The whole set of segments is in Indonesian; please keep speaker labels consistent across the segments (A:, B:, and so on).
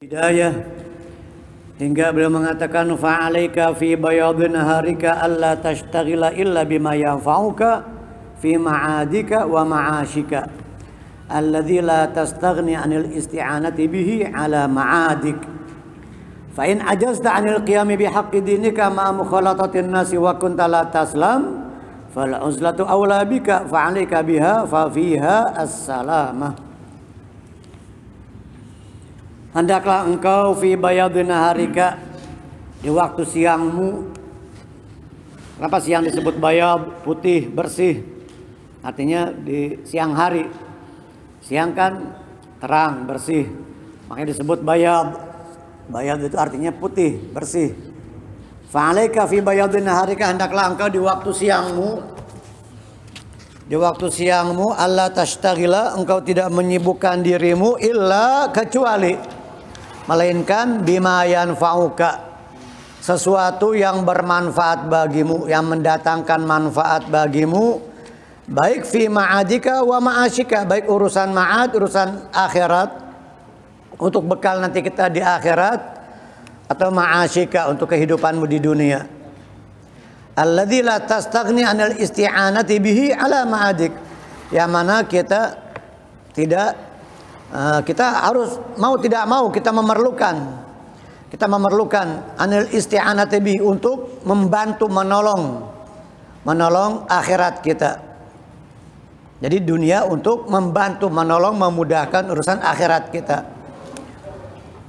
A: hidayah hingga beliau mengatakan fa'alaika fi bayadin harika alla tashtaghila illa bima yanfa'uka fi ma'adika wa ma'ashika alladhi la tastaghni 'anil isti'anati bihi 'ala ma'adik fa'in ajazta 'anil qiyami bi haqqi dinika ma mukhalatatin nasi wa kunta la taslam fal uzlatu awla bika fa biha fafiha as-salamah Hendaklah engkau fi bayadina harika di waktu siangmu. Kenapa siang disebut bayab? Putih, bersih. Artinya di siang hari. Siang kan terang, bersih. Makanya disebut bayab. Bayab itu artinya putih, bersih. Fa'alaika fi bayadina harika hendaklah engkau di waktu siangmu di waktu siangmu Allah tashtagila engkau tidak menyibukkan dirimu illa kecuali melainkan bima yanfa'uka sesuatu yang bermanfaat bagimu yang mendatangkan manfaat bagimu baik fi ma'adika wa ma'asyika baik urusan ma'ad urusan akhirat untuk bekal nanti kita di akhirat atau ma'asyika untuk kehidupanmu di dunia alladzi la tastaghni anil isti'anati bihi ala ma'adik yang mana kita tidak Eh, kita harus mau tidak mau kita memerlukan kita memerlukan anil isti'anatibi untuk membantu menolong menolong akhirat kita. Jadi dunia untuk membantu menolong memudahkan urusan akhirat kita.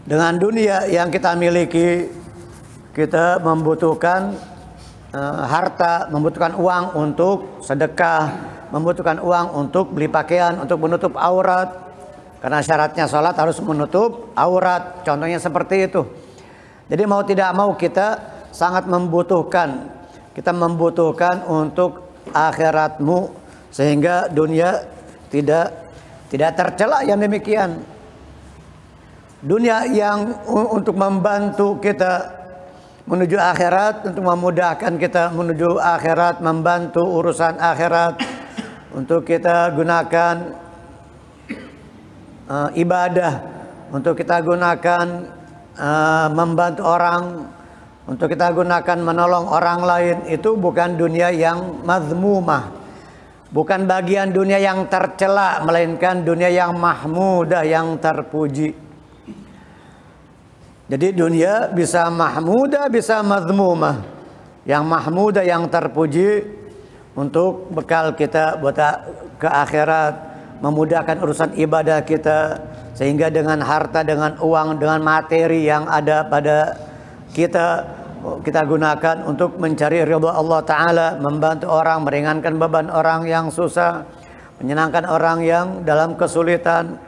A: Dengan dunia yang kita miliki kita membutuhkan uh, harta, membutuhkan uang untuk sedekah, membutuhkan uang untuk beli pakaian, untuk menutup aurat, karena syaratnya sholat harus menutup aurat. Contohnya seperti itu. Jadi mau tidak mau kita sangat membutuhkan. Kita membutuhkan untuk akhiratmu. Sehingga dunia tidak tidak tercela yang demikian. Dunia yang untuk membantu kita menuju akhirat. Untuk memudahkan kita menuju akhirat. Membantu urusan akhirat. Untuk kita gunakan uh, ibadah untuk kita gunakan uh, membantu orang untuk kita gunakan menolong orang lain itu bukan dunia yang mazmumah bukan bagian dunia yang tercela melainkan dunia yang mahmudah yang terpuji jadi dunia bisa mahmudah bisa mazmumah yang mahmudah yang terpuji untuk bekal kita buat ke akhirat memudahkan urusan ibadah kita sehingga dengan harta, dengan uang, dengan materi yang ada pada kita kita gunakan untuk mencari ridha Allah taala, membantu orang, meringankan beban orang yang susah, menyenangkan orang yang dalam kesulitan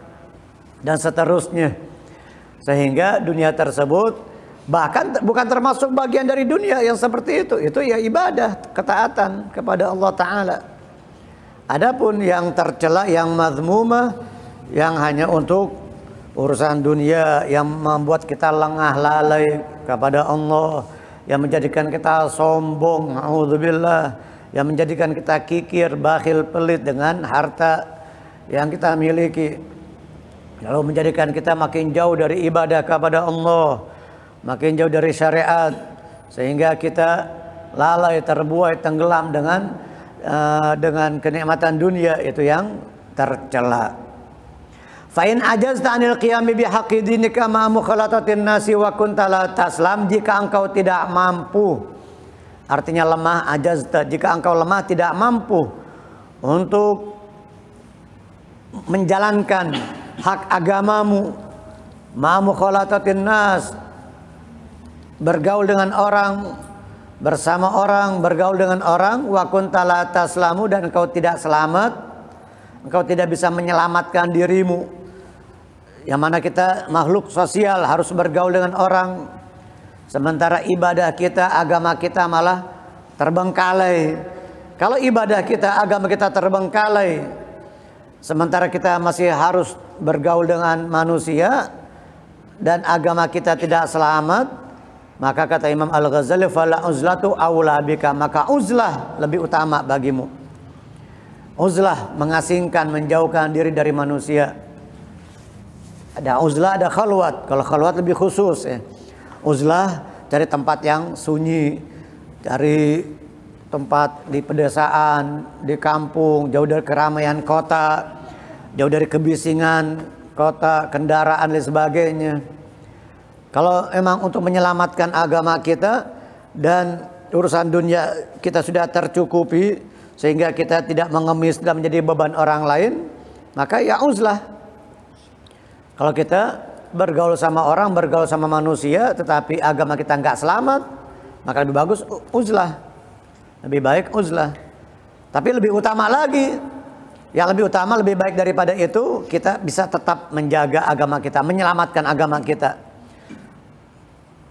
A: dan seterusnya. Sehingga dunia tersebut bahkan bukan termasuk bagian dari dunia yang seperti itu. Itu ya ibadah, ketaatan kepada Allah taala. Adapun yang tercela, yang mazmumah, yang hanya untuk urusan dunia yang membuat kita lengah lalai kepada Allah, yang menjadikan kita sombong, auzubillah, yang menjadikan kita kikir, bakhil, pelit dengan harta yang kita miliki. Lalu menjadikan kita makin jauh dari ibadah kepada Allah, makin jauh dari syariat, sehingga kita lalai, terbuai, tenggelam dengan Eh, dengan kenikmatan dunia itu yang tercela. Fa'in ajazta anil qiyami bihaqqi dinika ma mukhalatatin nasi wa kuntala taslam jika engkau tidak mampu artinya lemah ajazta jika engkau lemah tidak mampu untuk menjalankan hak agamamu ma mukhalatatin nas bergaul dengan orang bersama orang, bergaul dengan orang, Wakun tala taslamu dan engkau tidak selamat, engkau tidak bisa menyelamatkan dirimu. Yang mana kita makhluk sosial harus bergaul dengan orang. Sementara ibadah kita, agama kita malah terbengkalai. Kalau ibadah kita, agama kita terbengkalai. Sementara kita masih harus bergaul dengan manusia dan agama kita tidak selamat, maka kata Imam Al-Ghazali fala uzlatu aula bika, maka uzlah lebih utama bagimu. Uzlah mengasingkan, menjauhkan diri dari manusia. Ada uzlah, ada khalwat. Kalau khalwat lebih khusus ya. Uzlah cari tempat yang sunyi, cari tempat di pedesaan, di kampung, jauh dari keramaian kota, jauh dari kebisingan kota, kendaraan dan sebagainya. Kalau emang untuk menyelamatkan agama kita dan urusan dunia kita sudah tercukupi sehingga kita tidak mengemis dan menjadi beban orang lain, maka ya uzlah. Kalau kita bergaul sama orang, bergaul sama manusia, tetapi agama kita nggak selamat, maka lebih bagus uzlah. Lebih baik uzlah. Tapi lebih utama lagi, yang lebih utama, lebih baik daripada itu, kita bisa tetap menjaga agama kita, menyelamatkan agama kita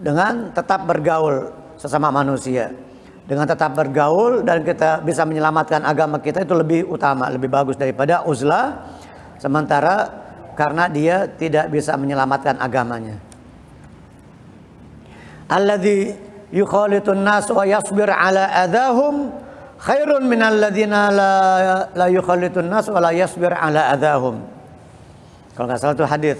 A: dengan tetap bergaul sesama manusia. Dengan tetap bergaul dan kita bisa menyelamatkan agama kita itu lebih utama, lebih bagus daripada uzlah sementara karena dia tidak bisa menyelamatkan agamanya. Alladzi yukhalitun nas wa yasbir ala adahum khairun min alladzina la la yukhalitun nas wa la yasbir ala adahum. Kalau nggak salah itu hadis.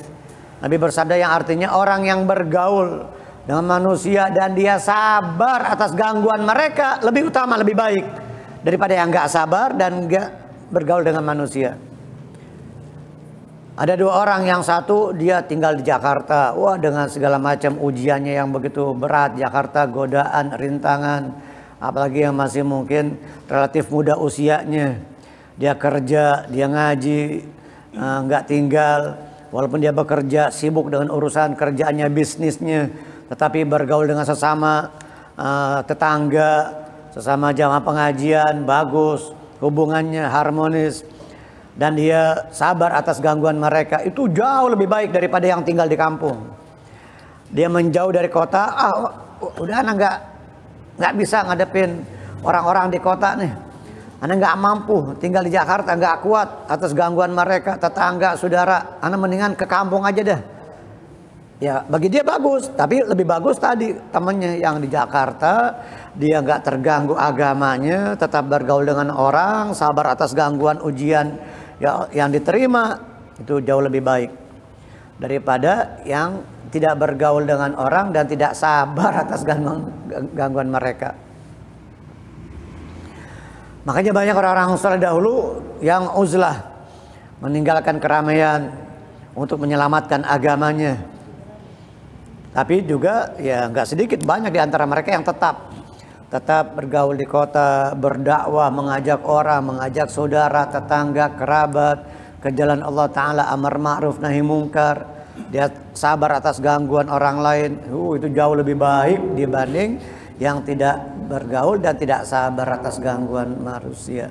A: Nabi bersabda yang artinya orang yang bergaul dengan manusia dan dia sabar atas gangguan mereka lebih utama lebih baik daripada yang nggak sabar dan nggak bergaul dengan manusia. Ada dua orang yang satu dia tinggal di Jakarta. Wah dengan segala macam ujiannya yang begitu berat. Jakarta godaan, rintangan. Apalagi yang masih mungkin relatif muda usianya. Dia kerja, dia ngaji, eh, nggak tinggal. Walaupun dia bekerja, sibuk dengan urusan kerjaannya, bisnisnya tetapi bergaul dengan sesama uh, tetangga, sesama jamaah pengajian bagus, hubungannya harmonis dan dia sabar atas gangguan mereka itu jauh lebih baik daripada yang tinggal di kampung. Dia menjauh dari kota, ah oh, oh, udah anak nggak nggak bisa ngadepin orang-orang di kota nih. Anak nggak mampu tinggal di Jakarta nggak kuat atas gangguan mereka tetangga saudara. Anak mendingan ke kampung aja deh ya bagi dia bagus tapi lebih bagus tadi temennya yang di Jakarta dia nggak terganggu agamanya tetap bergaul dengan orang sabar atas gangguan ujian ya, yang diterima itu jauh lebih baik daripada yang tidak bergaul dengan orang dan tidak sabar atas gangguan gangguan mereka makanya banyak orang-orang soleh dahulu yang uzlah meninggalkan keramaian untuk menyelamatkan agamanya tapi juga ya nggak sedikit banyak di antara mereka yang tetap tetap bergaul di kota, berdakwah, mengajak orang, mengajak saudara, tetangga, kerabat ke jalan Allah taala amar ma'ruf nahi mungkar. Dia sabar atas gangguan orang lain. Uh, itu jauh lebih baik dibanding yang tidak bergaul dan tidak sabar atas gangguan manusia.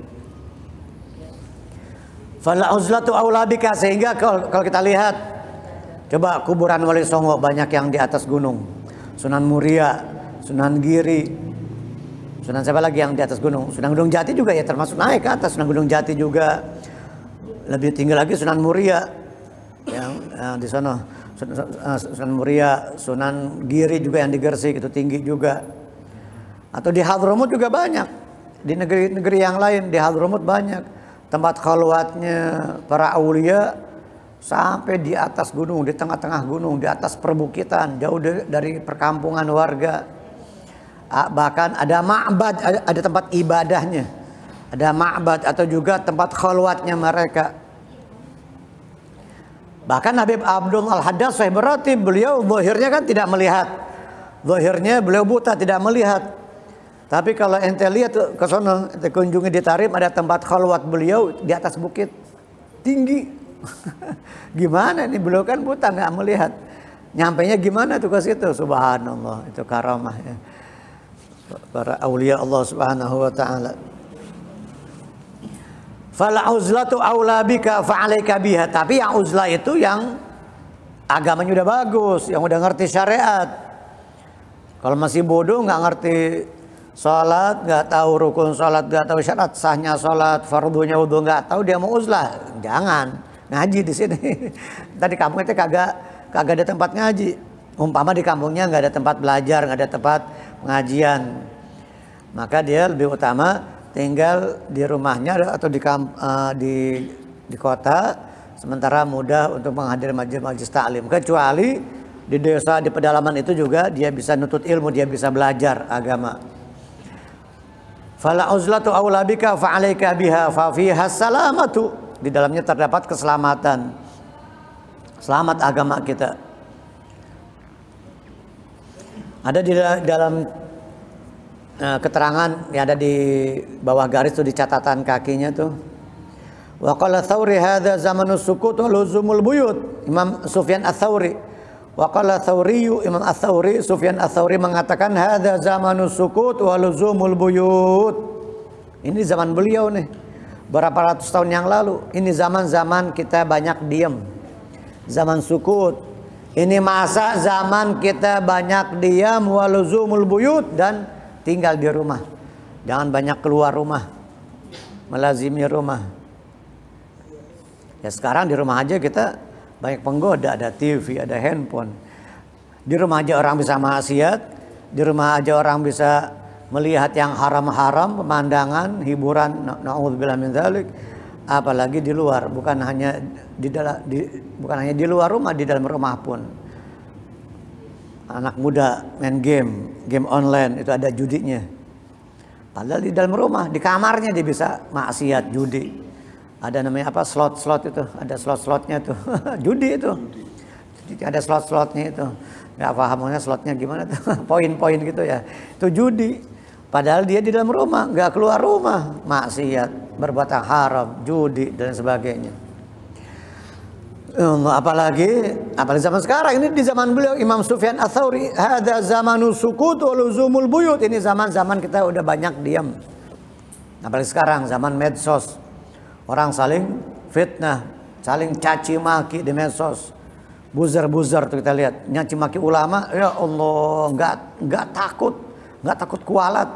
A: Fala uzlatu aulabika sehingga kalau, kalau kita lihat Coba kuburan Wali Songo banyak yang di atas gunung. Sunan Muria, Sunan Giri, Sunan siapa lagi yang di atas gunung? Sunan Gunung Jati juga ya termasuk naik ke atas Sunan Gunung Jati juga. Lebih tinggi lagi Sunan Muria yang, yang di sana eh, Sunan Muria, Sunan Giri juga yang di Gersik itu tinggi juga. Atau di Hadromut juga banyak. Di negeri-negeri yang lain di Hadromut banyak tempat khalwatnya para aulia sampai di atas gunung, di tengah-tengah gunung, di atas perbukitan, jauh dari perkampungan warga. Bahkan ada ma'bad, ada tempat ibadahnya. Ada ma'bad atau juga tempat khulwatnya mereka. Bahkan Habib Abdul Al-Haddad Sahih berarti beliau zahirnya kan tidak melihat. Zahirnya beliau buta tidak melihat. Tapi kalau ente lihat ke sana, ente kunjungi di Tarim ada tempat khulwat beliau di atas bukit tinggi gimana ini beliau kan buta nggak melihat. Nyampainya gimana tuh ke situ? Subhanallah, itu karamah ya. Para aulia Allah Subhanahu wa taala. Fal uzlatu aula bika fa'alaika biha. Tapi yang uzlah itu yang agamanya udah bagus, yang udah ngerti syariat. Kalau masih bodoh nggak ngerti sholat, nggak tahu rukun sholat, nggak tahu syarat sahnya sholat, fardunya wudhu nggak tahu dia mau uzlah, jangan ngaji di sini. Tadi kampungnya itu kagak kagak ada tempat ngaji. Umpama di kampungnya nggak ada tempat belajar, nggak ada tempat pengajian. Maka dia lebih utama tinggal di rumahnya atau di kamp, uh, di di kota sementara mudah untuk menghadiri majelis-majelis taklim kecuali di desa di pedalaman itu juga dia bisa nutut ilmu, dia bisa belajar agama. Fala uzlatu aulabika fa biha fa fiha salamatu di dalamnya terdapat keselamatan. Selamat agama kita. Ada di dalam uh, keterangan yang ada di bawah garis tuh di catatan kakinya tuh. Wa qala Tsauri hadza zamanu sukut wa luzumul buyut. Imam Sufyan Ats-Tsauri. Wa qala thawriyu Imam Ats-Tsauri Sufyan Ats-Tsauri mengatakan hadza zamanu sukut wa luzumul buyut. Ini zaman beliau nih Berapa ratus tahun yang lalu, ini zaman-zaman kita banyak diem. Zaman sukut. Ini masa zaman kita banyak diam waluzumul buyut dan tinggal di rumah. Jangan banyak keluar rumah. Melazimi rumah. Ya sekarang di rumah aja kita banyak penggoda, ada TV, ada handphone. Di rumah aja orang bisa maksiat, di rumah aja orang bisa melihat yang haram-haram, pemandangan, hiburan, naudzubillah min dzalik, apalagi di luar, bukan hanya di dalam di, bukan hanya di luar rumah, di dalam rumah pun. Anak muda main game, game online itu ada judinya. Padahal di dalam rumah, di kamarnya dia bisa maksiat judi. Ada namanya apa? Slot-slot itu, ada slot-slotnya tuh. judi itu. Judi. Ada slot-slotnya itu. Gak pahamnya slotnya gimana tuh. Poin-poin gitu ya. Itu judi Padahal dia di dalam rumah, nggak keluar rumah, maksiat, berbuat haram, judi dan sebagainya. Apalagi, apalagi zaman sekarang ini di zaman beliau Imam Sufyan Athauri ada zaman sukut waluzumul buyut. Ini zaman-zaman kita udah banyak diam. Apalagi sekarang zaman medsos, orang saling fitnah, saling caci maki di medsos buzzer buzzer tuh kita lihat nyaci maki ulama ya Allah nggak nggak takut nggak takut kualat,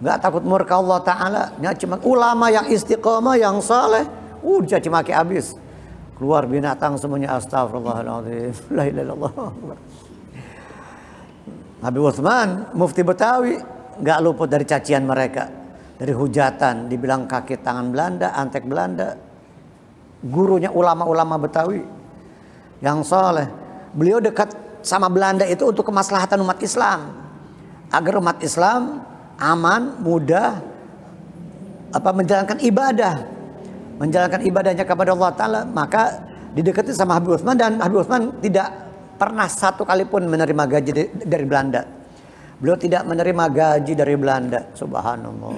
A: nggak takut murka Allah Taala. Nggak cuma ulama yang istiqomah, yang saleh, udah cuma maki abis. Keluar binatang semuanya astagfirullahaladzim. La Nabi Utsman, Mufti Betawi, nggak luput dari cacian mereka, dari hujatan, dibilang kaki tangan Belanda, antek Belanda. Gurunya ulama-ulama Betawi yang soleh, beliau dekat sama Belanda itu untuk kemaslahatan umat Islam agar umat Islam aman, mudah apa menjalankan ibadah. Menjalankan ibadahnya kepada Allah taala, maka didekati sama Habib Utsman dan Habib Utsman tidak pernah satu kali pun menerima gaji dari, Belanda. Beliau tidak menerima gaji dari Belanda, subhanallah.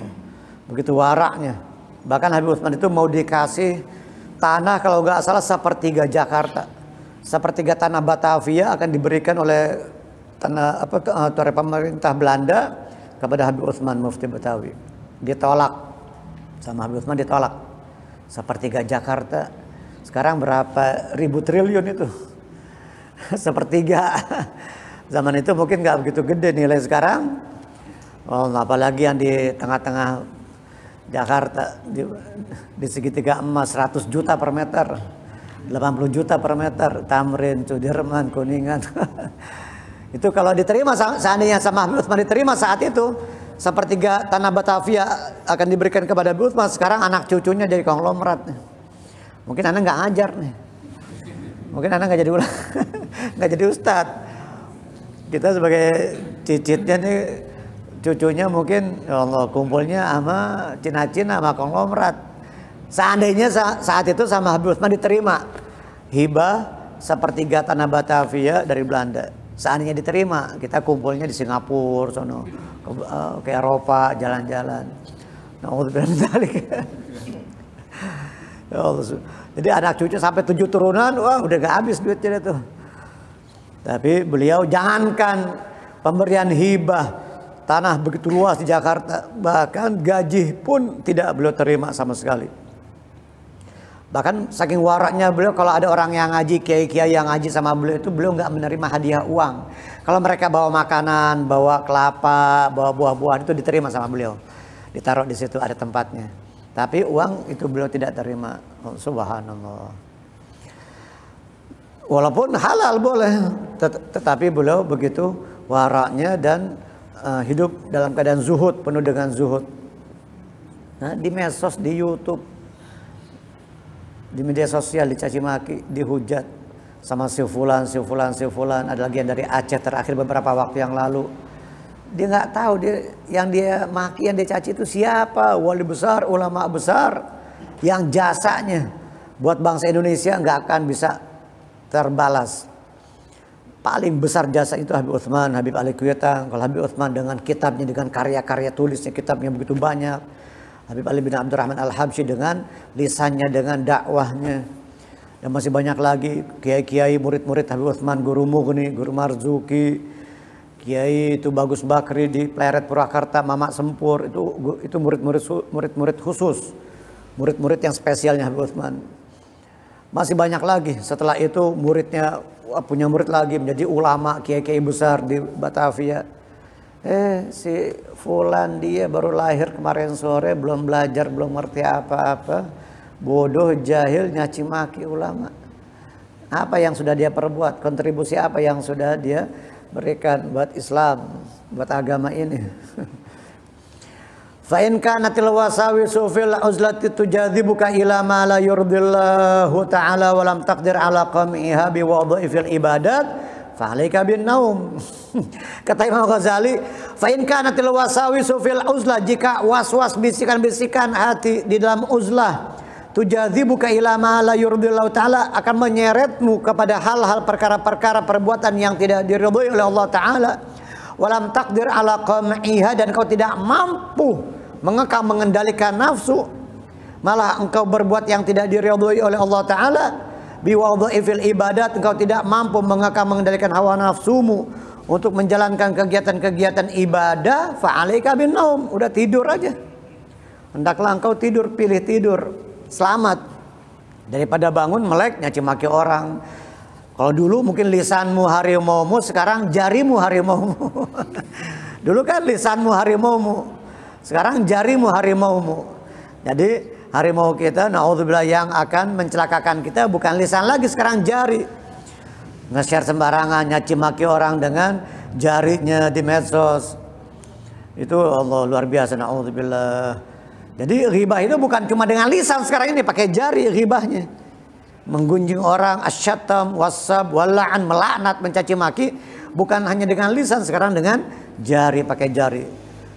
A: Begitu waraknya. Bahkan Habib Utsman itu mau dikasih tanah kalau nggak salah sepertiga Jakarta. Sepertiga tanah Batavia akan diberikan oleh tanah apa uh, pemerintah Belanda kepada Habib Utsman Mufti Betawi. dia tolak sama Habib Utsman ditolak. Sepertiga Jakarta sekarang berapa ribu triliun itu? Sepertiga. Zaman itu mungkin nggak begitu gede nilai sekarang. Oh, apalagi yang di tengah-tengah Jakarta di, di segitiga emas 100 juta per meter, 80 juta per meter, Tamrin, Sudirman, Kuningan. Itu kalau diterima seandainya sama Habib Utsman diterima saat itu sepertiga tanah Batavia akan diberikan kepada Habib Utsman. Sekarang anak cucunya jadi konglomerat. Mungkin anak nggak ngajar nih. Mungkin anak nggak jadi ulang, nggak jadi ustad. Kita sebagai cicitnya nih cucunya mungkin ya Allah kumpulnya sama Cina-Cina sama konglomerat. Seandainya saat itu sama Habib Utsman diterima hibah sepertiga tanah Batavia dari Belanda seandainya diterima kita kumpulnya di Singapura sono ke, uh, ke Eropa jalan-jalan ya Jadi anak cucu sampai tujuh turunan, wah udah gak habis duitnya itu. Tapi beliau jangankan pemberian hibah tanah begitu luas di Jakarta, bahkan gaji pun tidak beliau terima sama sekali. Bahkan saking waraknya beliau kalau ada orang yang ngaji, kiai-kiai yang ngaji sama beliau itu beliau nggak menerima hadiah uang. Kalau mereka bawa makanan, bawa kelapa, bawa buah-buahan itu diterima sama beliau. Ditaruh di situ ada tempatnya. Tapi uang itu beliau tidak terima. Oh, subhanallah. Walaupun halal boleh, tet tetapi beliau begitu waraknya dan uh, hidup dalam keadaan zuhud, penuh dengan zuhud. Nah, di medsos, di YouTube, di media sosial dicaci maki, dihujat sama si fulan, si fulan, si fulan. Ada lagi yang dari Aceh terakhir beberapa waktu yang lalu. Dia nggak tahu dia yang dia maki, yang dia caci itu siapa, wali besar, ulama besar yang jasanya buat bangsa Indonesia nggak akan bisa terbalas. Paling besar jasa itu Habib Utsman, Habib Ali Kuyeta. Kalau Habib Utsman dengan kitabnya, dengan karya-karya tulisnya, kitabnya begitu banyak Habib Ali bin Abdurrahman Al-Habsyi dengan lisannya, dengan dakwahnya. Dan masih banyak lagi kiai-kiai murid-murid Habib Utsman Guru Mughni, Guru Marzuki, Kiai itu Bagus Bakri di Pleret Purwakarta, Mamak Sempur itu itu murid-murid murid-murid khusus, murid-murid yang spesialnya Habib Utsman. Masih banyak lagi setelah itu muridnya punya murid lagi menjadi ulama kiai-kiai besar di Batavia eh si Fulan dia baru lahir kemarin sore belum belajar belum ngerti apa-apa bodoh jahil nyaci maki ulama apa yang sudah dia perbuat kontribusi apa yang sudah dia berikan buat Islam buat agama ini Fa'inka in wasawi sufil fil uzlati tujadibuka buka ma la yurdillahu ta'ala walam takdir ala qam'iha bi ifil ibadat fa bin naum Kata Imam Ghazali, "Fa'in kana til sufil fil uzlah jika was-was bisikan-bisikan hati di dalam uzlah, ka ila ma la yurdillahu taala akan menyeretmu kepada hal-hal perkara-perkara perbuatan yang tidak diridhoi oleh Allah taala. Walam takdir ala qam'iha dan kau tidak mampu mengekang mengendalikan nafsu, malah engkau berbuat yang tidak diridhoi oleh Allah taala." Biwadhaifil ibadat engkau tidak mampu mengekang mengendalikan hawa nafsumu untuk menjalankan kegiatan-kegiatan ibadah fa'alaika bin naum udah tidur aja hendaklah engkau tidur pilih tidur selamat daripada bangun melek nyaci maki orang kalau dulu mungkin lisanmu harimaumu sekarang jarimu harimaumu dulu kan lisanmu harimaumu sekarang jarimu harimaumu jadi harimau kita naudzubillah yang akan mencelakakan kita bukan lisan lagi sekarang jari nge-share sembarangan, nyaci maki orang dengan jarinya di medsos. Itu Allah luar biasa, na'udzubillah. Jadi riba itu bukan cuma dengan lisan sekarang ini, pakai jari ribahnya. Menggunjing orang, asyatam, wasab, walaan, melaknat, mencaci maki. Bukan hanya dengan lisan, sekarang dengan jari, pakai jari.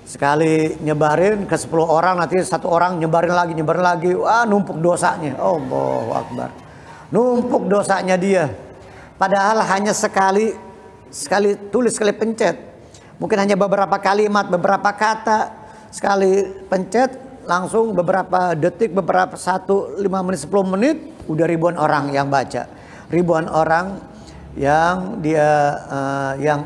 A: Sekali nyebarin ke 10 orang, nanti satu orang nyebarin lagi, nyebarin lagi. Wah numpuk dosanya, Allahu Akbar. Numpuk dosanya dia. Padahal hanya sekali sekali tulis sekali pencet. Mungkin hanya beberapa kalimat, beberapa kata sekali pencet langsung beberapa detik, beberapa satu, lima menit, sepuluh menit, udah ribuan orang yang baca, ribuan orang yang dia uh, yang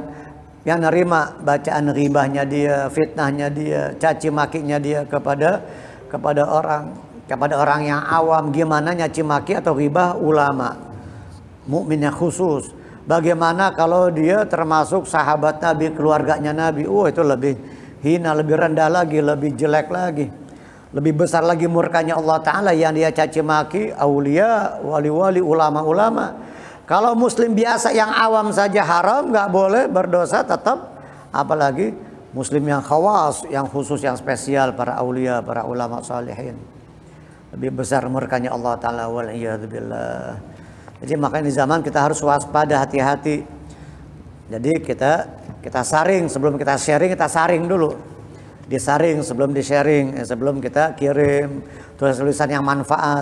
A: yang nerima bacaan ribahnya dia, fitnahnya dia, caci makinya dia kepada kepada orang, kepada orang yang awam gimana nyaci maki atau ribah ulama mukmin khusus. Bagaimana kalau dia termasuk sahabat Nabi, keluarganya Nabi? Oh, itu lebih hina, lebih rendah lagi, lebih jelek lagi. Lebih besar lagi murkanya Allah Ta'ala yang dia caci maki, aulia, wali-wali, ulama-ulama. Kalau muslim biasa yang awam saja haram, nggak boleh berdosa tetap. Apalagi muslim yang khawas, yang khusus, yang spesial, para aulia, para ulama salihin. Lebih besar murkanya Allah Ta'ala wal billah. Jadi makanya di zaman kita harus waspada hati-hati. Jadi kita kita saring sebelum kita sharing kita saring dulu. Disaring sebelum di sharing, eh, sebelum kita kirim tulisan tulisan yang manfaat.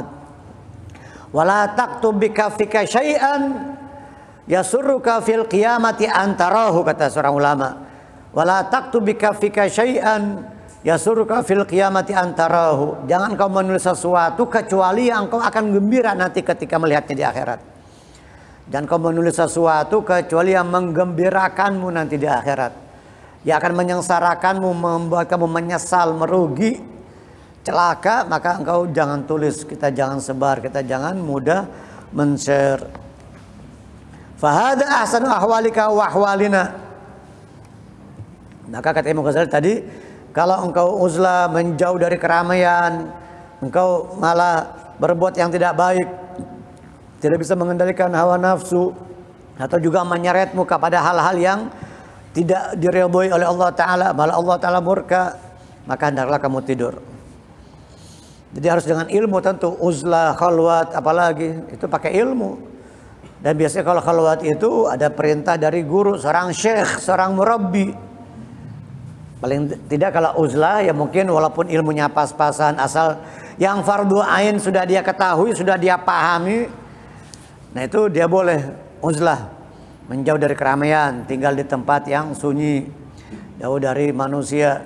A: Wala taktub syi'an syai'an yasurruka fil qiyamati antarahu kata seorang ulama. Wala taktub syi'an syai'an Yasuruka fil kiamati antarahu. Jangan kau menulis sesuatu kecuali yang kau akan gembira nanti ketika melihatnya di akhirat. Dan kau menulis sesuatu kecuali yang menggembirakanmu nanti di akhirat. Yang akan menyengsarakanmu, membuat kamu menyesal, merugi, celaka, maka engkau jangan tulis, kita jangan sebar, kita jangan mudah men-share. Fahada ahsan ahwalika wahwalina. Maka kata Imam Ghazali tadi, kalau engkau uzlah menjauh dari keramaian, engkau malah berbuat yang tidak baik, tidak bisa mengendalikan hawa nafsu atau juga menyeretmu kepada hal-hal yang tidak direboi oleh Allah Ta'ala malah Allah Ta'ala murka maka hendaklah kamu tidur jadi harus dengan ilmu tentu uzlah, khalwat apalagi itu pakai ilmu dan biasanya kalau khalwat itu ada perintah dari guru seorang syekh, seorang murabbi paling tidak kalau uzlah ya mungkin walaupun ilmunya pas-pasan asal yang fardu ain sudah dia ketahui, sudah dia pahami Nah itu dia boleh uzlah, menjauh dari keramaian, tinggal di tempat yang sunyi, jauh dari manusia.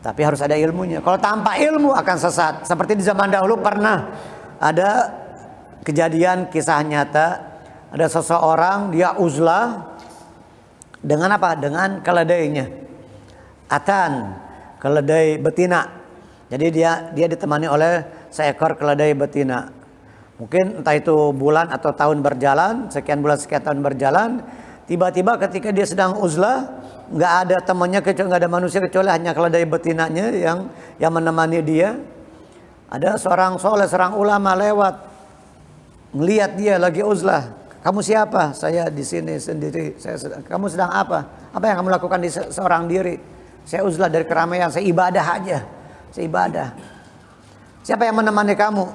A: Tapi harus ada ilmunya. Kalau tanpa ilmu akan sesat. Seperti di zaman dahulu pernah ada kejadian kisah nyata. Ada seseorang dia uzlah dengan apa? Dengan keledainya. Atan, keledai betina. Jadi dia dia ditemani oleh seekor keledai betina. Mungkin entah itu bulan atau tahun berjalan, sekian bulan sekian tahun berjalan, tiba-tiba ketika dia sedang uzlah, nggak ada temannya kecuali nggak ada manusia kecuali hanya keledai betinanya yang yang menemani dia. Ada seorang soleh, seorang ulama lewat, melihat dia lagi uzlah. Kamu siapa? Saya di sini sendiri. Saya sedang, kamu sedang apa? Apa yang kamu lakukan di seorang diri? Saya uzlah dari keramaian. Saya ibadah aja. Saya ibadah. Siapa yang menemani kamu?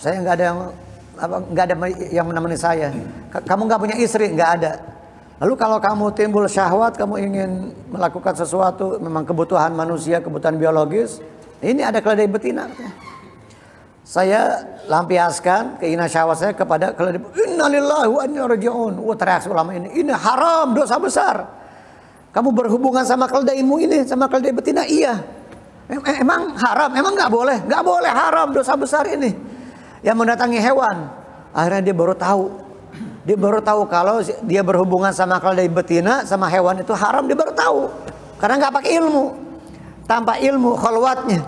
A: Saya nggak ada yang apa nggak ada yang menemani saya. Kamu nggak punya istri, nggak ada. Lalu kalau kamu timbul syahwat, kamu ingin melakukan sesuatu, memang kebutuhan manusia, kebutuhan biologis, ini ada keledai betina. Saya lampiaskan keinginan syahwat saya kepada keledai. Innalillahi wa inna raji'un. Wah, teriak ulama ini. Ini haram, dosa besar. Kamu berhubungan sama keledaimu ini, sama keledai betina, iya. Emang haram, emang nggak boleh, nggak boleh haram, dosa besar ini yang mendatangi hewan. Akhirnya dia baru tahu. Dia baru tahu kalau dia berhubungan sama keledai betina sama hewan itu haram dia baru tahu. Karena nggak pakai ilmu. Tanpa ilmu kholwatnya.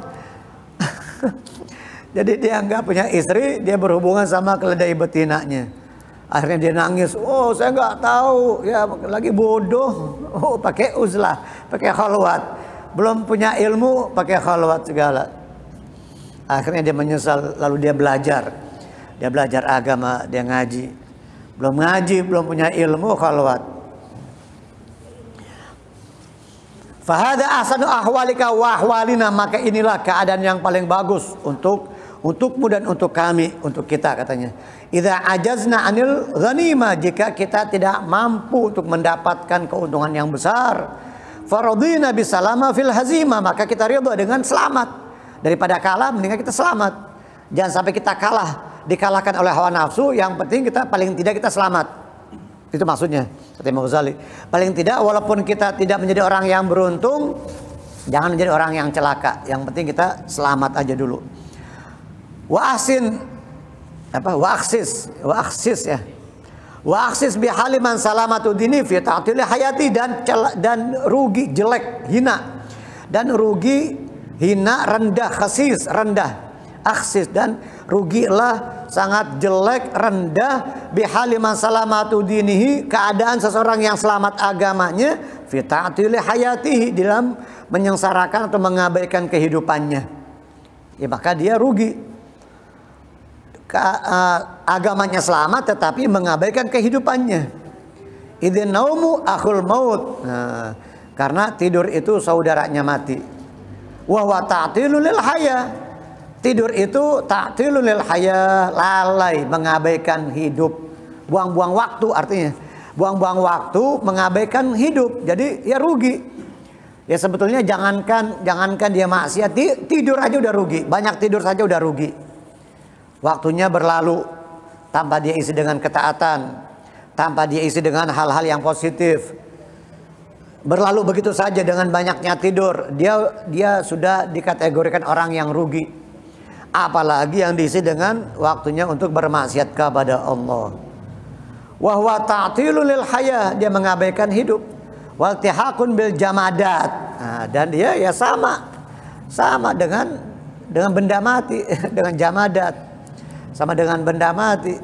A: Jadi dia nggak punya istri, dia berhubungan sama keledai betinanya. Akhirnya dia nangis, oh saya nggak tahu, ya lagi bodoh, oh pakai uzlah, pakai kholwat. Belum punya ilmu, pakai kholwat segala. Akhirnya dia menyesal, lalu dia belajar. Dia belajar agama, dia ngaji. Belum ngaji, belum punya ilmu khalwat. Fahada ahsanu ahwalika wa Maka inilah keadaan yang paling bagus untuk untukmu dan untuk kami, untuk kita katanya. Idza ajazna anil ghanima jika kita tidak mampu untuk mendapatkan keuntungan yang besar. Faradina bisalama fil hazima maka kita ridha dengan selamat. Daripada kalah mendingan kita selamat. Jangan sampai kita kalah, dikalahkan oleh hawa nafsu, yang penting kita paling tidak kita selamat. Itu maksudnya kata Imam Ghazali. Paling tidak walaupun kita tidak menjadi orang yang beruntung, jangan menjadi orang yang celaka. Yang penting kita selamat aja dulu. Wa asin apa? Wa aksis, wa aksis ya. Wa aksis bihali man salamatu dini fi hayati dan dan rugi jelek, hina dan rugi hina rendah khasis rendah aksis dan rugilah sangat jelek rendah bihaliman salamatu dinihi keadaan seseorang yang selamat agamanya fitatili hayatihi dalam menyengsarakan atau mengabaikan kehidupannya ya maka dia rugi Ke, uh, agamanya selamat tetapi mengabaikan kehidupannya idin naumu akhul maut nah, karena tidur itu saudaranya mati Wahwa ta'tilulil haya. Tidur itu ta'tilulil haya, lalai, mengabaikan hidup. Buang-buang waktu artinya. Buang-buang waktu, mengabaikan hidup. Jadi ya rugi. Ya sebetulnya jangankan jangankan dia maksiat, tidur aja udah rugi. Banyak tidur saja udah rugi. Waktunya berlalu tanpa dia isi dengan ketaatan, tanpa dia isi dengan hal-hal yang positif, berlalu begitu saja dengan banyaknya tidur. Dia dia sudah dikategorikan orang yang rugi. Apalagi yang diisi dengan waktunya untuk bermaksiat kepada Allah. Wahwa ta'tilul lil hayah, dia mengabaikan hidup. Waltihakun bil jamadat. Nah, dan dia ya sama sama dengan dengan benda mati, dengan jamadat. Sama dengan benda mati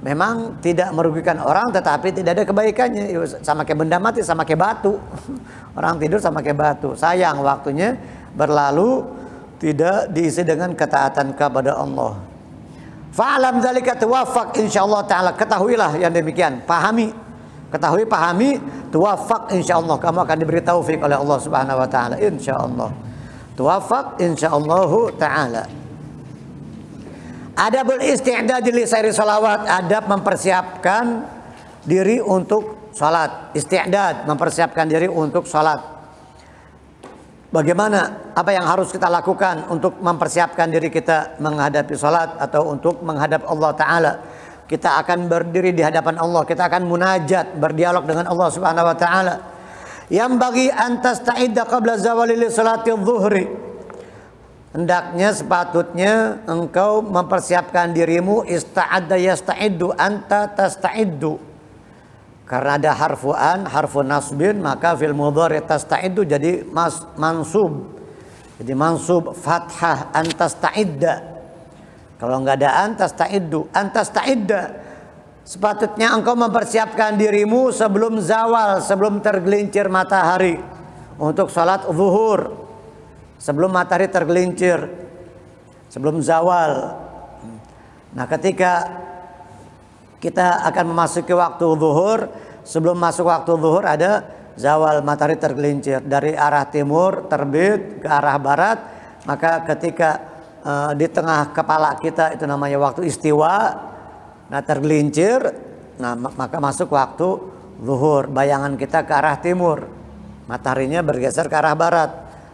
A: memang tidak merugikan orang tetapi tidak ada kebaikannya sama kayak benda mati sama kayak batu orang tidur sama kayak batu sayang waktunya berlalu tidak diisi dengan ketaatan kepada Allah fa'alam zalika tuwafak insyaallah ta'ala ketahuilah yang demikian pahami ketahui pahami tuwafak insyaallah kamu akan diberi taufik oleh Allah subhanahu wa ta'ala insyaallah tuwafak insyaallah ta'ala ada isti'dad di seri salawat, Ada mempersiapkan diri untuk sholat. Istiadat mempersiapkan diri untuk sholat. Bagaimana apa yang harus kita lakukan untuk mempersiapkan diri kita menghadapi sholat atau untuk menghadap Allah taala? Kita akan berdiri di hadapan Allah, kita akan munajat, berdialog dengan Allah Subhanahu wa taala. Yang bagi antas ta'idda qabla zawalili salatil zuhri hendaknya sepatutnya engkau mempersiapkan dirimu ista'adda yasta'iddu anta tasta'iddu karena ada harfuan, an harfu nasbin maka fil mudhari tasta'iddu jadi mas, mansub jadi mansub fathah antas ta'idda kalau nggak ada antas ta'iddu antas ta'idda sepatutnya engkau mempersiapkan dirimu sebelum zawal sebelum tergelincir matahari untuk salat zuhur sebelum matahari tergelincir, sebelum zawal. Nah, ketika kita akan memasuki waktu zuhur, sebelum masuk waktu zuhur ada zawal matahari tergelincir dari arah timur terbit ke arah barat, maka ketika uh, di tengah kepala kita itu namanya waktu istiwa nah tergelincir nah maka masuk waktu zuhur bayangan kita ke arah timur mataharinya bergeser ke arah barat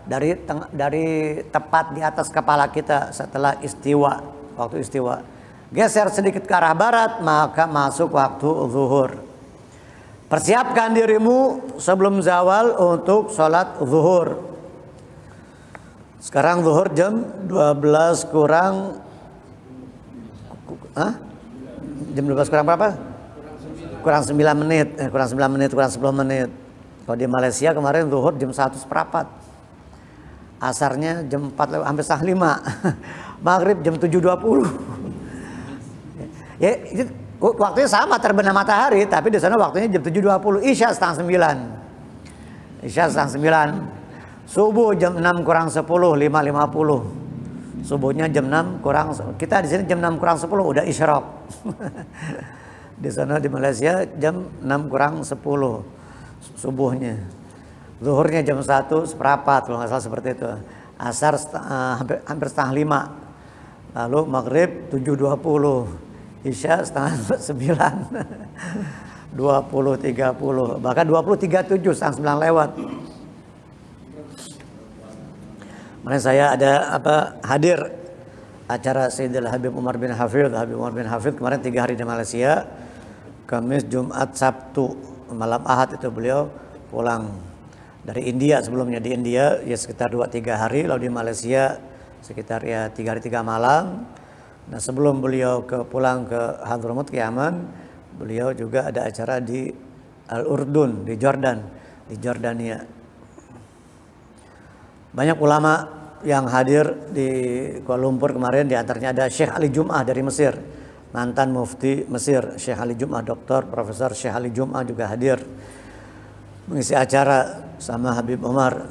A: dari dari tepat di atas kepala kita setelah istiwa waktu istiwa geser sedikit ke arah barat maka masuk waktu zuhur persiapkan dirimu sebelum zawal untuk sholat zuhur sekarang zuhur jam 12 kurang Hah? jam 12 kurang berapa kurang 9 menit eh, kurang 9 menit kurang 10 menit kalau di Malaysia kemarin zuhur jam 1 seperempat asarnya jam 4 hampir setengah 5 maghrib jam 7.20 ya itu waktunya sama terbenam matahari tapi di sana waktunya jam 7.20 isya setengah 9 isya setengah 9 subuh jam 6 kurang 10 5.50 subuhnya jam 6 kurang kita di sini jam 6 kurang 10 udah isyrok di sana di Malaysia jam 6 kurang 10 subuhnya zuhurnya jam 1 seperempat, kalau nggak salah seperti itu asar uh, hampir, hampir setengah lima lalu maghrib 7.20 isya setengah 9 20.30. bahkan 20.37, setengah 9 lewat Kemarin saya ada apa hadir acara Sayyidil Habib Umar bin Hafid, Habib Umar bin Hafid kemarin tiga hari di Malaysia, Kamis, Jumat, Sabtu, malam Ahad itu beliau pulang dari India sebelumnya di India ya sekitar 2-3 hari lalu di Malaysia sekitar ya 3 hari 3 malam nah sebelum beliau ke pulang ke Hadramut ke Yaman beliau juga ada acara di Al Urdun di Jordan di Jordania ya. banyak ulama yang hadir di Kuala Lumpur kemarin diantaranya ada Syekh Ali Jum'ah dari Mesir mantan mufti Mesir Syekh Ali Jum'ah doktor Profesor Syekh Ali Jum'ah juga hadir mengisi acara sama Habib Omar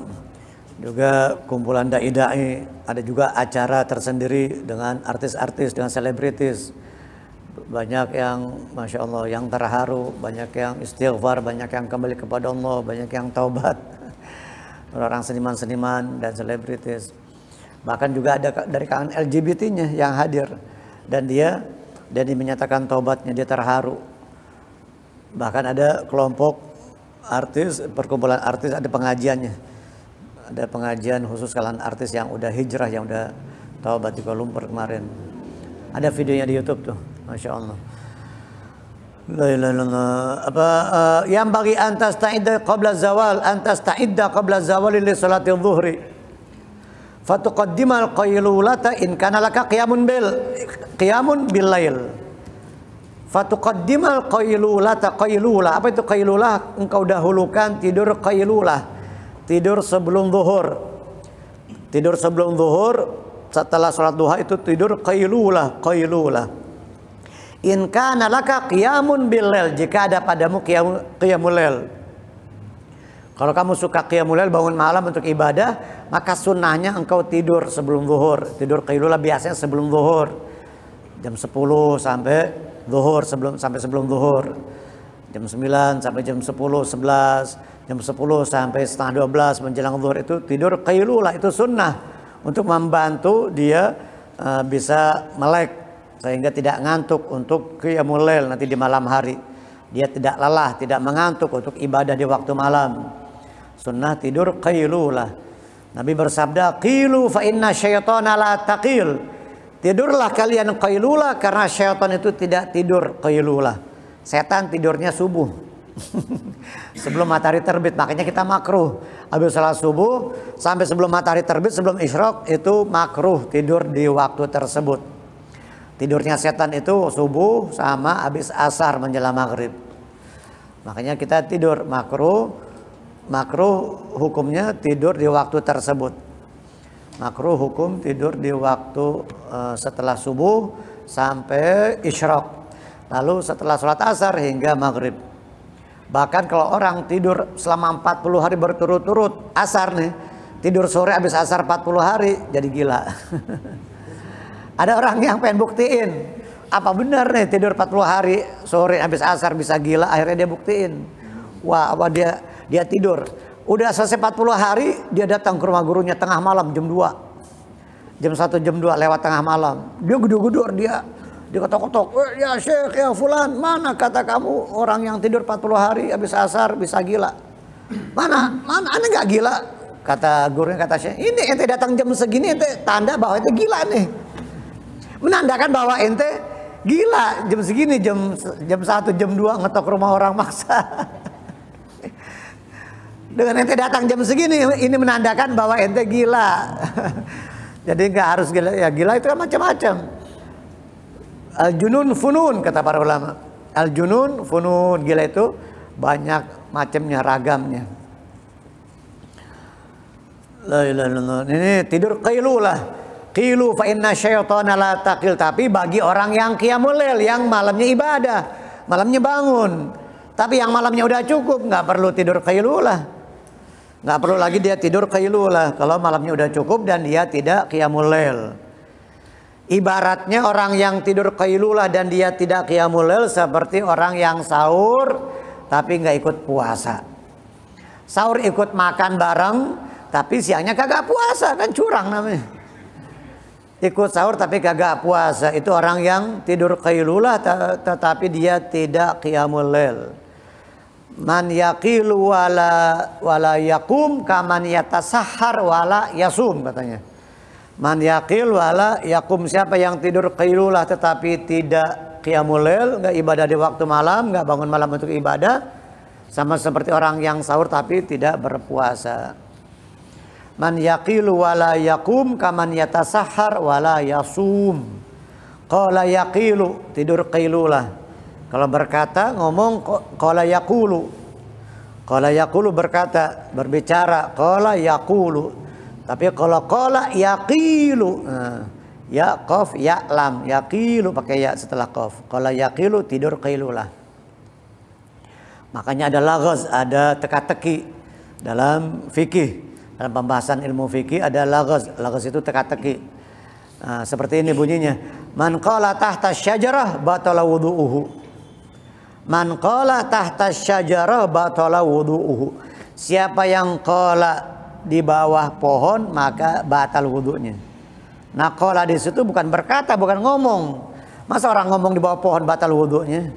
A: juga kumpulan dai-dai ada juga acara tersendiri dengan artis-artis dengan selebritis banyak yang masya Allah yang terharu banyak yang istighfar banyak yang kembali kepada Allah banyak yang taubat orang seniman-seniman dan selebritis bahkan juga ada dari kalangan LGBT-nya yang hadir dan dia dan menyatakan taubatnya dia terharu bahkan ada kelompok artis, perkumpulan artis ada pengajiannya. Ada pengajian khusus kalangan artis yang udah hijrah, yang udah taubat di Kuala Lumpur kemarin. Ada videonya di YouTube tuh, Masya Allah. Apa, uh, yang bagi antas ta'idda qabla zawal, antas ta'idda qabla zawal li salati dhuhri. Fatuqaddimal qailulata in kana laka qiyamun bil qiyamun bil lail. Fatuqaddimal qailulata qailula. Apa itu qailula? Engkau dahulukan tidur qailula. Tidur sebelum zuhur. Tidur sebelum zuhur setelah sholat duha itu tidur qailula qailula. In kana laka qiyamun bilal. Jika ada padamu qiyam, qiyamul Kalau kamu suka qiyamul lail bangun malam untuk ibadah, maka sunnahnya engkau tidur sebelum zuhur. Tidur qailula biasanya sebelum zuhur. Jam 10 sampai zuhur sebelum sampai sebelum zuhur jam 9 sampai jam 10 11 jam 10 sampai setengah 12 menjelang zuhur itu tidur qailulah itu sunnah untuk membantu dia uh, bisa melek sehingga tidak ngantuk untuk qiyamul lail nanti di malam hari dia tidak lelah tidak mengantuk untuk ibadah di waktu malam sunnah tidur qailulah Nabi bersabda qilu fa inna syaitana la taqil Tidurlah kalian qailula karena syaitan itu tidak tidur qailula. Setan tidurnya subuh. sebelum matahari terbit makanya kita makruh. Habis salat subuh sampai sebelum matahari terbit sebelum isyrok itu makruh tidur di waktu tersebut. Tidurnya setan itu subuh sama habis asar menjelang maghrib. Makanya kita tidur makruh makruh hukumnya tidur di waktu tersebut makruh hukum tidur di waktu uh, setelah subuh sampai isyrok lalu setelah sholat asar hingga maghrib bahkan kalau orang tidur selama 40 hari berturut-turut asar nih tidur sore habis asar 40 hari jadi gila ada orang yang pengen buktiin apa benar nih tidur 40 hari sore habis asar bisa gila akhirnya dia buktiin wah apa dia dia tidur Udah selesai 40 hari, dia datang ke rumah gurunya tengah malam jam 2. Jam 1 jam 2 lewat tengah malam. Dia gedor-gedor dia. Dia ketok-ketok, oh, ya Syekh, ya Fulan, mana kata kamu orang yang tidur 40 hari habis asar bisa gila. Mana, mana, anda gak gila? Kata gurunya, kata Syekh, ini ente datang jam segini ente tanda bahwa ente gila nih. Menandakan bahwa ente gila jam segini, jam jam 1, jam 2 ngetok rumah orang maksa. Dengan ente datang jam segini ini menandakan bahwa ente gila. Jadi nggak harus gila ya gila itu kan macam-macam. Al junun funun kata para ulama. Al junun funun gila itu banyak macamnya ragamnya. La ilaha illallah. Ini tidur lah Qilu fa inna syaitana la taqil. Tapi bagi orang yang kiamulil yang malamnya ibadah, malamnya bangun. Tapi yang malamnya udah cukup, nggak perlu tidur lah nggak perlu lagi dia tidur kailulah kalau malamnya udah cukup dan dia tidak qiyamul lail. Ibaratnya orang yang tidur kailulah dan dia tidak qiyamul lail seperti orang yang sahur tapi nggak ikut puasa. Sahur ikut makan bareng tapi siangnya kagak puasa kan curang namanya. Ikut sahur tapi kagak puasa itu orang yang tidur kailulah tetapi dia tidak qiyamul lail man yaqilu wala wala yakum kaman yatasahhar wala yasum katanya man yaqil wala yakum siapa yang tidur qailulah tetapi tidak qiyamul nggak ibadah di waktu malam nggak bangun malam untuk ibadah sama seperti orang yang sahur tapi tidak berpuasa man yaqilu wala yakum kaman yatasahhar wala yasum qala yaqilu tidur qailulah kalau berkata ngomong qala yaqulu. Qala yaqulu berkata, berbicara, qala yaqulu. Tapi kalau qala yaqilu. Nah, ya qaf ya lam yaqilu pakai ya setelah qaf. Qala yaqilu tidur qailulah. Makanya ada lagos, ada teka-teki dalam fikih. Dalam pembahasan ilmu fikih ada lagos. Lagos itu teka-teki. Nah, seperti ini bunyinya. Man qala tahta syajarah batala wudu'uhu. Man qala tahta syajarah batala wudu'uhu. Siapa yang qala di bawah pohon maka batal wudunya. Nah qala di situ bukan berkata, bukan ngomong. Masa orang ngomong di bawah pohon batal wudunya?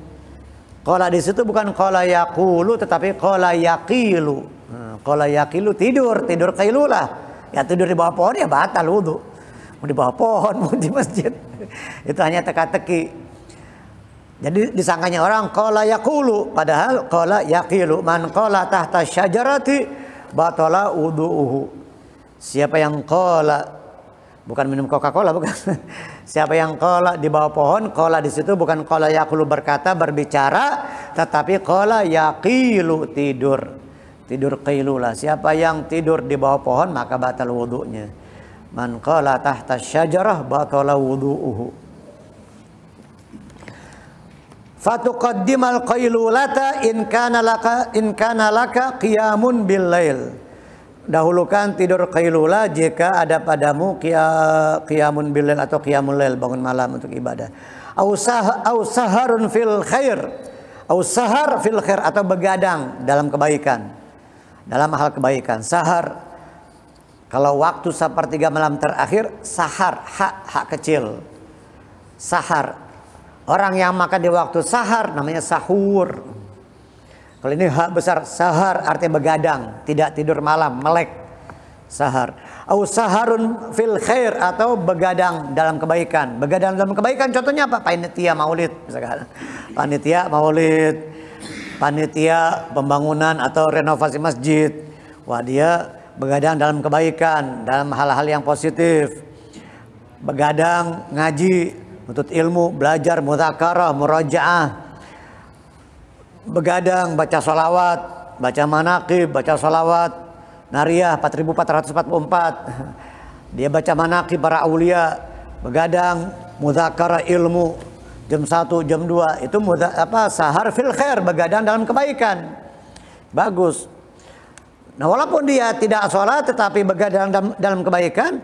A: Qala di situ bukan qala yakulu tetapi qala yakilu. Hmm, qala yakilu tidur, tidur kailulah. Ya tidur di bawah pohon ya batal wudhu. Mau di bawah pohon, mau di masjid. Itu hanya teka-teki. Jadi disangkanya orang kola yakulu, padahal kola yaqilu man kola tahta syajarati batala wudu'uhu. Siapa yang kola bukan minum Coca-Cola bukan. Siapa yang kola di bawah pohon, kola di situ bukan kola yakulu berkata berbicara tetapi kola yaqilu tidur. Tidur qilulah. Siapa yang tidur di bawah pohon maka batal wudhunya. Man kola tahta syajarah batala wudu'uhu fatuqaddimal qailulata in kana laka in kana laka qiyamun bil lail dahulukan tidur qailula jika ada padamu qiyamun bil lail atau qiyamul lail bangun malam untuk ibadah au saharun fil khair au sahar fil khair atau begadang dalam kebaikan dalam hal kebaikan sahar kalau waktu sepertiga malam terakhir sahar hak hak kecil sahar Orang yang makan di waktu sahar namanya sahur. Kalau ini hak besar sahar artinya begadang, tidak tidur malam, melek. Sahar. Au saharun fil khair atau begadang dalam kebaikan. Begadang dalam kebaikan contohnya apa? Panitia maulid misalkan. Panitia maulid, panitia pembangunan atau renovasi masjid. Wah, dia begadang dalam kebaikan, dalam hal-hal yang positif. Begadang ngaji Menuntut ilmu, belajar mudhakarah, murajaah. Begadang, baca salawat, baca manakib, baca salawat. Nariyah 4444. Dia baca manakib para awliya begadang, mudhakarah ilmu jam 1, jam 2 itu mudha, apa sahar fil khair, begadang dalam kebaikan. Bagus. Nah, walaupun dia tidak sholat tetapi begadang dalam, dalam kebaikan,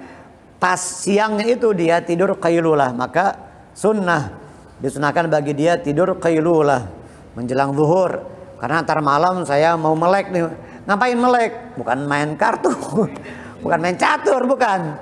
A: pas siangnya itu dia tidur kayululah, maka sunnah disunahkan bagi dia tidur qailulah menjelang zuhur karena antar malam saya mau melek nih ngapain melek bukan main kartu bukan main catur bukan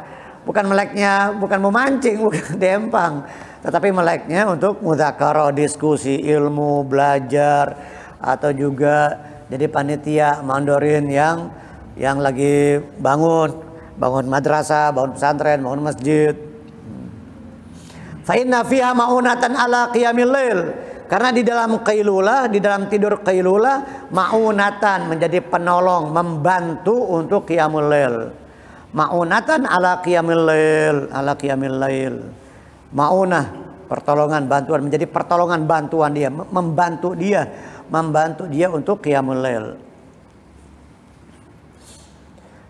A: bukan meleknya bukan memancing bukan dempang tetapi meleknya untuk mudakaroh diskusi ilmu belajar atau juga jadi panitia mandorin yang yang lagi bangun bangun madrasah bangun pesantren bangun masjid Fa'inna fiha ma'unatan ala qiyamil lail. Karena di dalam qailulah, di dalam tidur qailulah ma'unatan menjadi penolong, membantu untuk qiyamil lail. Ma'unatan ala qiyamil lail, ala qiyamil lail. Ma'unah pertolongan bantuan menjadi pertolongan bantuan dia, membantu dia, membantu dia untuk qiyamil lail.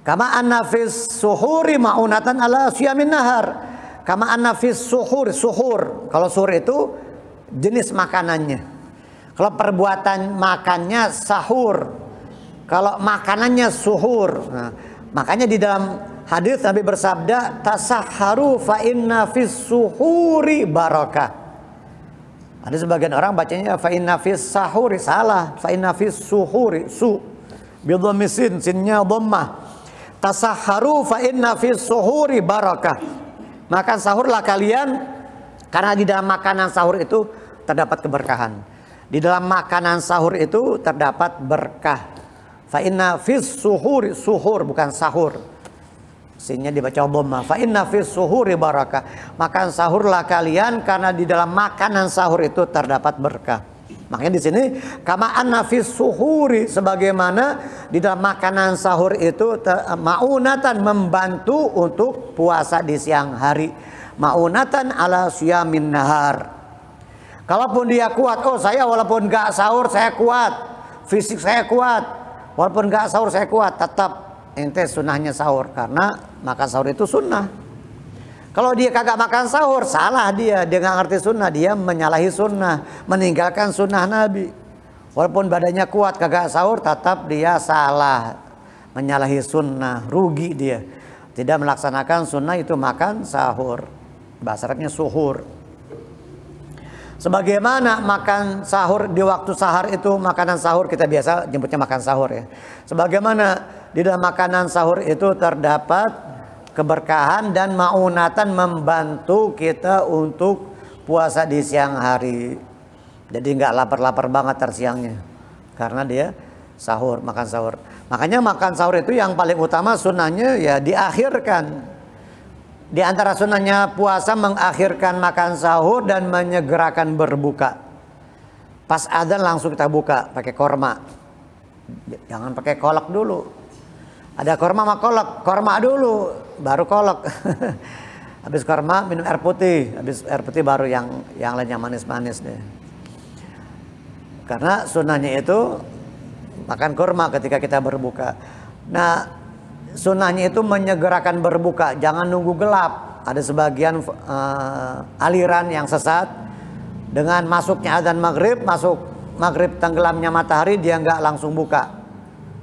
A: Kama anna fis suhuri ma'unatan ala siyamin nahar. Kama anafis suhur, suhur. Kalau suhur itu jenis makanannya. Kalau perbuatan makannya sahur. Kalau makanannya suhur. Nah, makanya di dalam hadis Nabi bersabda, "Tasahharu fa inna fis suhuri barakah." Ada sebagian orang bacanya fa inna fis sahuri salah, fa inna fis suhuri su bidhamisin sinnya dhammah. Tasahharu fa inna fis suhuri barakah. Makan sahurlah kalian karena di dalam makanan sahur itu terdapat keberkahan. Di dalam makanan sahur itu terdapat berkah. Fa inna fis suhur suhur bukan sahur. Sinnya dibaca dhamma. Fa inna fis suhuri barakah. Makan sahurlah kalian karena di dalam makanan sahur itu terdapat berkah. Makanya di sini kama anafis suhuri sebagaimana di dalam makanan sahur itu maunatan membantu untuk puasa di siang hari. Maunatan ala syamin nahar. Kalaupun dia kuat, oh saya walaupun gak sahur saya kuat. Fisik saya kuat. Walaupun gak sahur saya kuat, tetap ente sunahnya sahur karena maka sahur itu sunnah. Kalau dia kagak makan sahur, salah dia. Dia nggak ngerti sunnah, dia menyalahi sunnah, meninggalkan sunnah Nabi. Walaupun badannya kuat, kagak sahur, tetap dia salah. Menyalahi sunnah, rugi dia. Tidak melaksanakan sunnah itu makan sahur. Bahasa suhur. Sebagaimana makan sahur di waktu sahur itu makanan sahur kita biasa jemputnya makan sahur ya. Sebagaimana di dalam makanan sahur itu terdapat keberkahan dan maunatan membantu kita untuk puasa di siang hari. Jadi nggak lapar-lapar banget tersiangnya karena dia sahur makan sahur. Makanya makan sahur itu yang paling utama sunnahnya ya diakhirkan. Di antara sunnahnya puasa mengakhirkan makan sahur dan menyegerakan berbuka. Pas adzan langsung kita buka pakai korma. Jangan pakai kolak dulu ada korma sama kolak, korma dulu, baru kolak. habis korma minum air putih, habis air putih baru yang yang lain yang manis-manis deh. Karena sunnahnya itu makan korma ketika kita berbuka. Nah, sunnahnya itu menyegerakan berbuka, jangan nunggu gelap. Ada sebagian uh, aliran yang sesat dengan masuknya azan maghrib, masuk maghrib tenggelamnya matahari dia nggak langsung buka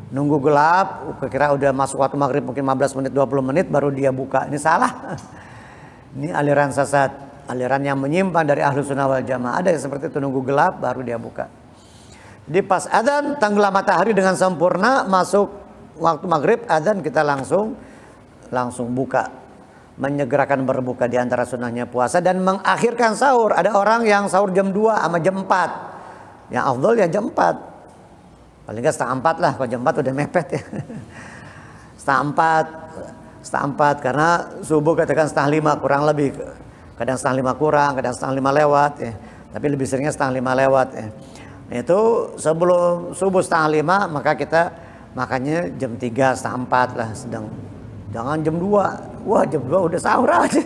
A: nunggu gelap, kira kira udah masuk waktu maghrib mungkin 15 menit, 20 menit baru dia buka. Ini salah. Ini aliran sesat, aliran yang menyimpang dari ahlu sunnah wal jamaah. Ada yang seperti itu nunggu gelap baru dia buka. di pas adzan tenggelam matahari dengan sempurna masuk waktu maghrib adzan kita langsung langsung buka menyegerakan berbuka di antara sunnahnya puasa dan mengakhirkan sahur. Ada orang yang sahur jam 2 sama jam 4. Yang afdol ya jam 4 paling nggak setengah empat lah kalau jam empat udah mepet ya setengah empat setengah empat karena subuh katakan setengah lima kurang lebih kadang setengah lima kurang kadang setengah lima lewat ya tapi lebih seringnya setengah lima lewat ya nah, itu sebelum subuh setengah lima maka kita makanya jam tiga setengah empat lah sedang jangan jam dua wah jam dua udah sahur aja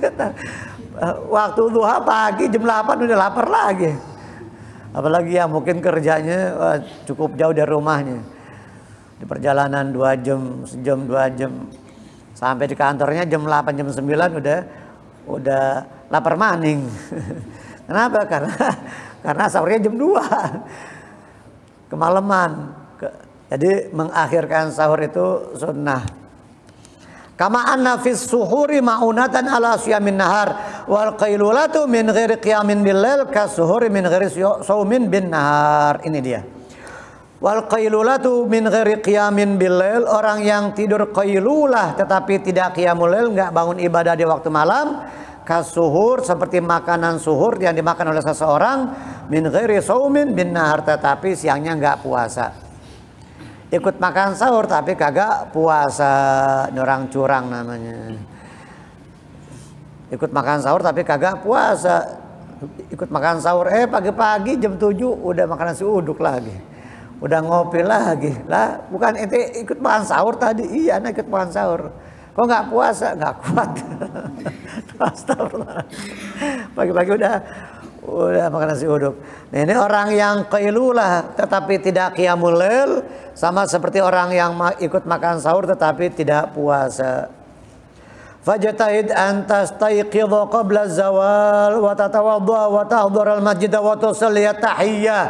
A: waktu duha pagi jam delapan udah lapar lagi apalagi ya mungkin kerjanya uh, cukup jauh dari rumahnya di perjalanan dua jam sejam dua jam sampai di kantornya jam 8 jam 9 udah udah lapar maning kenapa karena karena sahurnya jam 2 kemalaman jadi mengakhirkan sahur itu sunnah Kama anna fis suhuri ma'unatan ala siyamin nahar wal qailulatu min ghairi qiyamin bil lail ka suhuri min ghairi saumin bin nahar. Ini dia. Wal qailulatu min ghairi qiyamin bil lail orang yang tidur qailulah tetapi tidak qiyamul lail enggak bangun ibadah di waktu malam kasuhur seperti makanan suhur yang dimakan oleh seseorang min ghairi saumin bin nahar tetapi siangnya enggak puasa ikut makan sahur tapi kagak puasa orang curang namanya ikut makan sahur tapi kagak puasa ikut makan sahur eh pagi-pagi jam 7 udah makan nasi uduk lagi udah ngopi lagi lah bukan itu ikut makan sahur tadi iya anak ikut makan sahur kok nggak puasa nggak kuat astagfirullah pagi-pagi udah Udah makan nasi uduk. Nah, ini orang yang keilulah tetapi tidak kiamulil. sama seperti orang yang ikut makan sahur tetapi tidak puasa. Fajatahid antas tastayqidha qabla zawal wa tatawadda wa al masjid wa tusalli tahiyyah.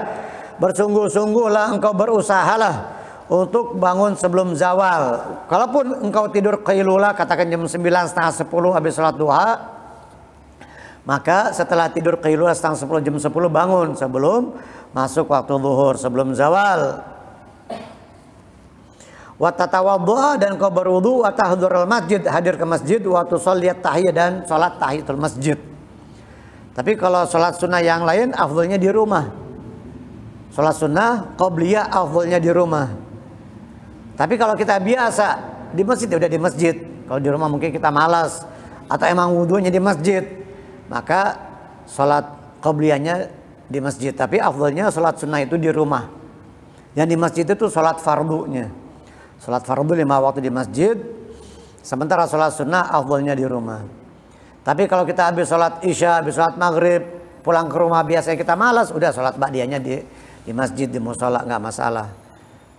A: Bersungguh-sungguhlah engkau berusahalah untuk bangun sebelum zawal. Kalaupun engkau tidur keilulah katakan jam 9 setengah 10 habis sholat duha, maka setelah tidur keilulah setengah 10 jam 10 bangun sebelum masuk waktu zuhur, sebelum zawal. Wa dan kau berwudu wa masjid, hadir ke masjid wa tusalli tahiyah dan salat tahiyatul masjid. Tapi kalau salat sunnah yang lain afdolnya di rumah. Salat sunnah qabliyah afdolnya di rumah. Tapi kalau kita biasa di masjid ya udah di masjid. Kalau di rumah mungkin kita malas atau emang wudhunya di masjid maka sholat qobliyahnya di masjid. Tapi afdolnya sholat sunnah itu di rumah. Yang di masjid itu sholat fardunya. Sholat fardu lima waktu di masjid. Sementara sholat sunnah afdolnya di rumah. Tapi kalau kita habis sholat isya, habis sholat maghrib, pulang ke rumah biasanya kita malas, udah sholat ba'diyahnya di, di masjid, di musola nggak masalah.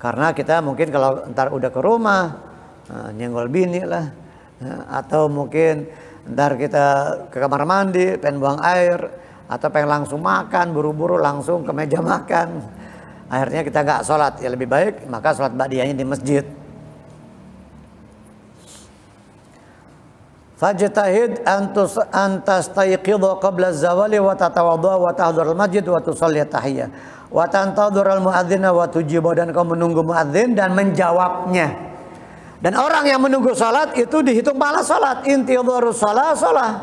A: Karena kita mungkin kalau ntar udah ke rumah, eh, nyenggol bini lah, eh, atau mungkin ntar kita ke kamar mandi pengen buang air atau pengen langsung makan buru-buru langsung ke meja makan akhirnya kita nggak sholat ya lebih baik maka sholat badiahnya di masjid Fajtahid antus antas tayqidhu qabla zawali wa watahdur wa al-masjid wa tusalli tahiyya wa al-muadzina wa tujibu dan kau menunggu muadzin dan menjawabnya. Dan orang yang menunggu sholat itu dihitung pahala sholat. Intidharu sholat, sholat.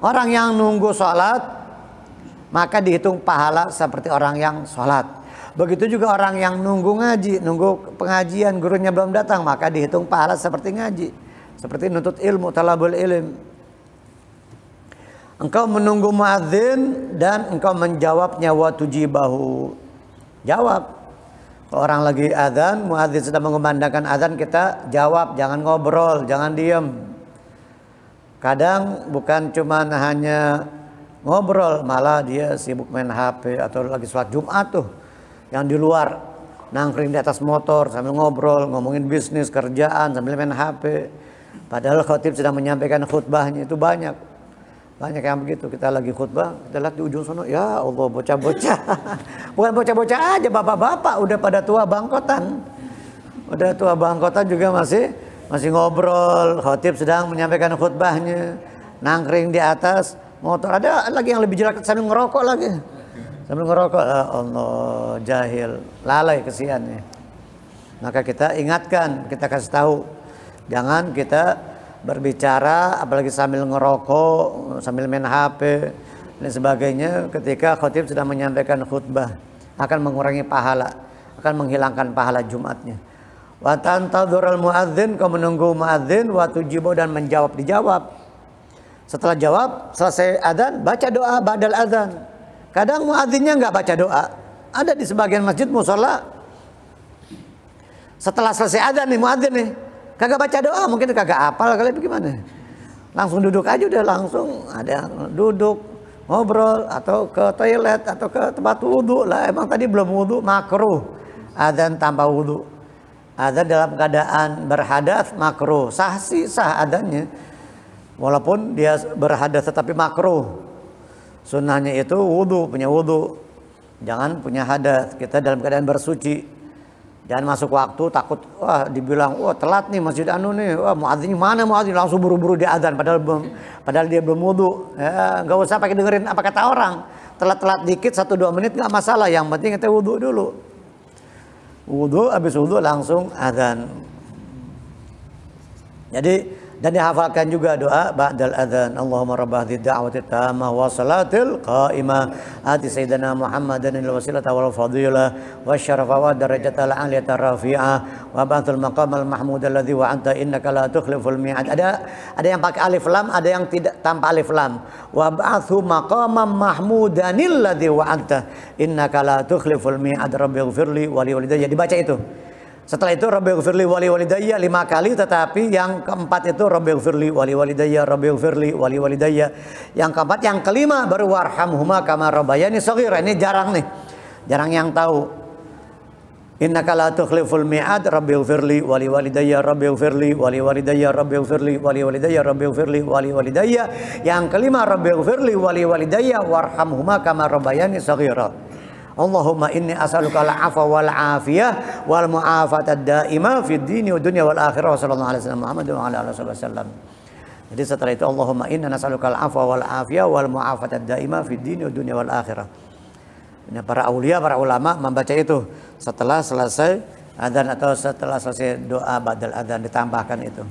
A: Orang yang nunggu sholat, maka dihitung pahala seperti orang yang sholat. Begitu juga orang yang nunggu ngaji, nunggu pengajian, gurunya belum datang, maka dihitung pahala seperti ngaji. Seperti nutut ilmu, talabul ilm. Engkau menunggu muadzin dan engkau menjawabnya wa tujibahu. Jawab orang lagi azan, muadzin sedang mengumandangkan azan kita jawab, jangan ngobrol, jangan diem. Kadang bukan cuma hanya ngobrol, malah dia sibuk main HP atau lagi sholat Jumat tuh yang di luar nangkring di atas motor sambil ngobrol, ngomongin bisnis, kerjaan, sambil main HP. Padahal khotib sedang menyampaikan khutbahnya itu banyak. Banyak yang begitu. Kita lagi khutbah, kita lihat di ujung sana, ya Allah bocah-bocah. Bukan bocah-bocah aja, bapak-bapak udah pada tua bangkotan. Udah tua bangkotan juga masih masih ngobrol, khotib sedang menyampaikan khutbahnya. Nangkring di atas, motor ada lagi yang lebih jelek sambil ngerokok lagi. Sambil ngerokok, ya Allah jahil, lalai kesiannya. Maka kita ingatkan, kita kasih tahu. Jangan kita berbicara apalagi sambil ngerokok, sambil main HP dan sebagainya ketika khotib sudah menyampaikan khutbah akan mengurangi pahala, akan menghilangkan pahala Jumatnya. Wa al muadzin kau menunggu muadzin wa tujibu dan menjawab dijawab. Setelah jawab, selesai adzan, baca doa badal adzan. Kadang muadzinnya nggak baca doa. Ada di sebagian masjid musola. Setelah selesai adzan nih muadzin nih, Kagak baca doa, mungkin kagak apal kali bagaimana. Langsung duduk aja udah langsung ada duduk ngobrol atau ke toilet atau ke tempat wudhu lah emang tadi belum wudhu makruh adzan tanpa wudhu adzan dalam keadaan berhadas makruh sah sih sah adanya walaupun dia berhadas tetapi makruh sunnahnya itu wudhu punya wudhu jangan punya hadas kita dalam keadaan bersuci Jangan masuk waktu takut wah dibilang wah telat nih Masjid Anu nih. Wah muadzin mana muadzin langsung buru-buru di azan padahal belum padahal dia belum wudu. Ya, usah pakai dengerin apa kata orang. Telat-telat dikit satu dua menit nggak masalah, yang penting kita wudu dulu. Wudu habis wudu langsung azan. Jadi dan dihafalkan juga doa ba'dal adzan Allahumma rabbah di da'wati tamma wa salatil qa'imah ati sayyidina Muhammadan al wasilah wal fadilah wa syarafa wa darajata al aliyata rafi'ah wa ba'thul maqam al mahmud alladhi wa'anta innaka la tukhliful mi'ad ada ada yang pakai alif lam ada yang tidak tanpa alif lam wa ba'thu maqaman mahmudan alladhi wa'anta innaka la tukhliful mi'ad rabbighfirli wa li walidayya dibaca itu setelah itu Rabbi Gfirli wali wali daya lima kali tetapi yang keempat itu Rabbi Gfirli wali wali daya, Rabbi Gfirli wali wali daya, Yang keempat yang kelima baru warhamhuma kama rabbayani shaghira. Ini jarang nih. Jarang yang tahu. Innaka la tukhliful mi'ad Rabbi Gfirli wali wali daya, Rabbi Gfirli wali wali daya, Rabbi Gfirli wali wali daya, Rabbi Gfirli wali wali daya, Yang kelima Rabbi Gfirli wali wali daya walidayya warhamhuma kama rabbayani shaghira. Allahumma inni as'aluka al wal 'afiyah wal mu'afata daima fi dini wa dunia wal akhirah sallallahu alaihi wasallam Muhammad wa ala alihi sallam Jadi setelah itu Allahumma inna nas'aluka al wal 'afiyah wal mu'afata daima fi dini wa dunia wal akhirah. Nah, para awliya, para ulama membaca itu setelah selesai adhan atau setelah selesai doa badal adhan ditambahkan itu.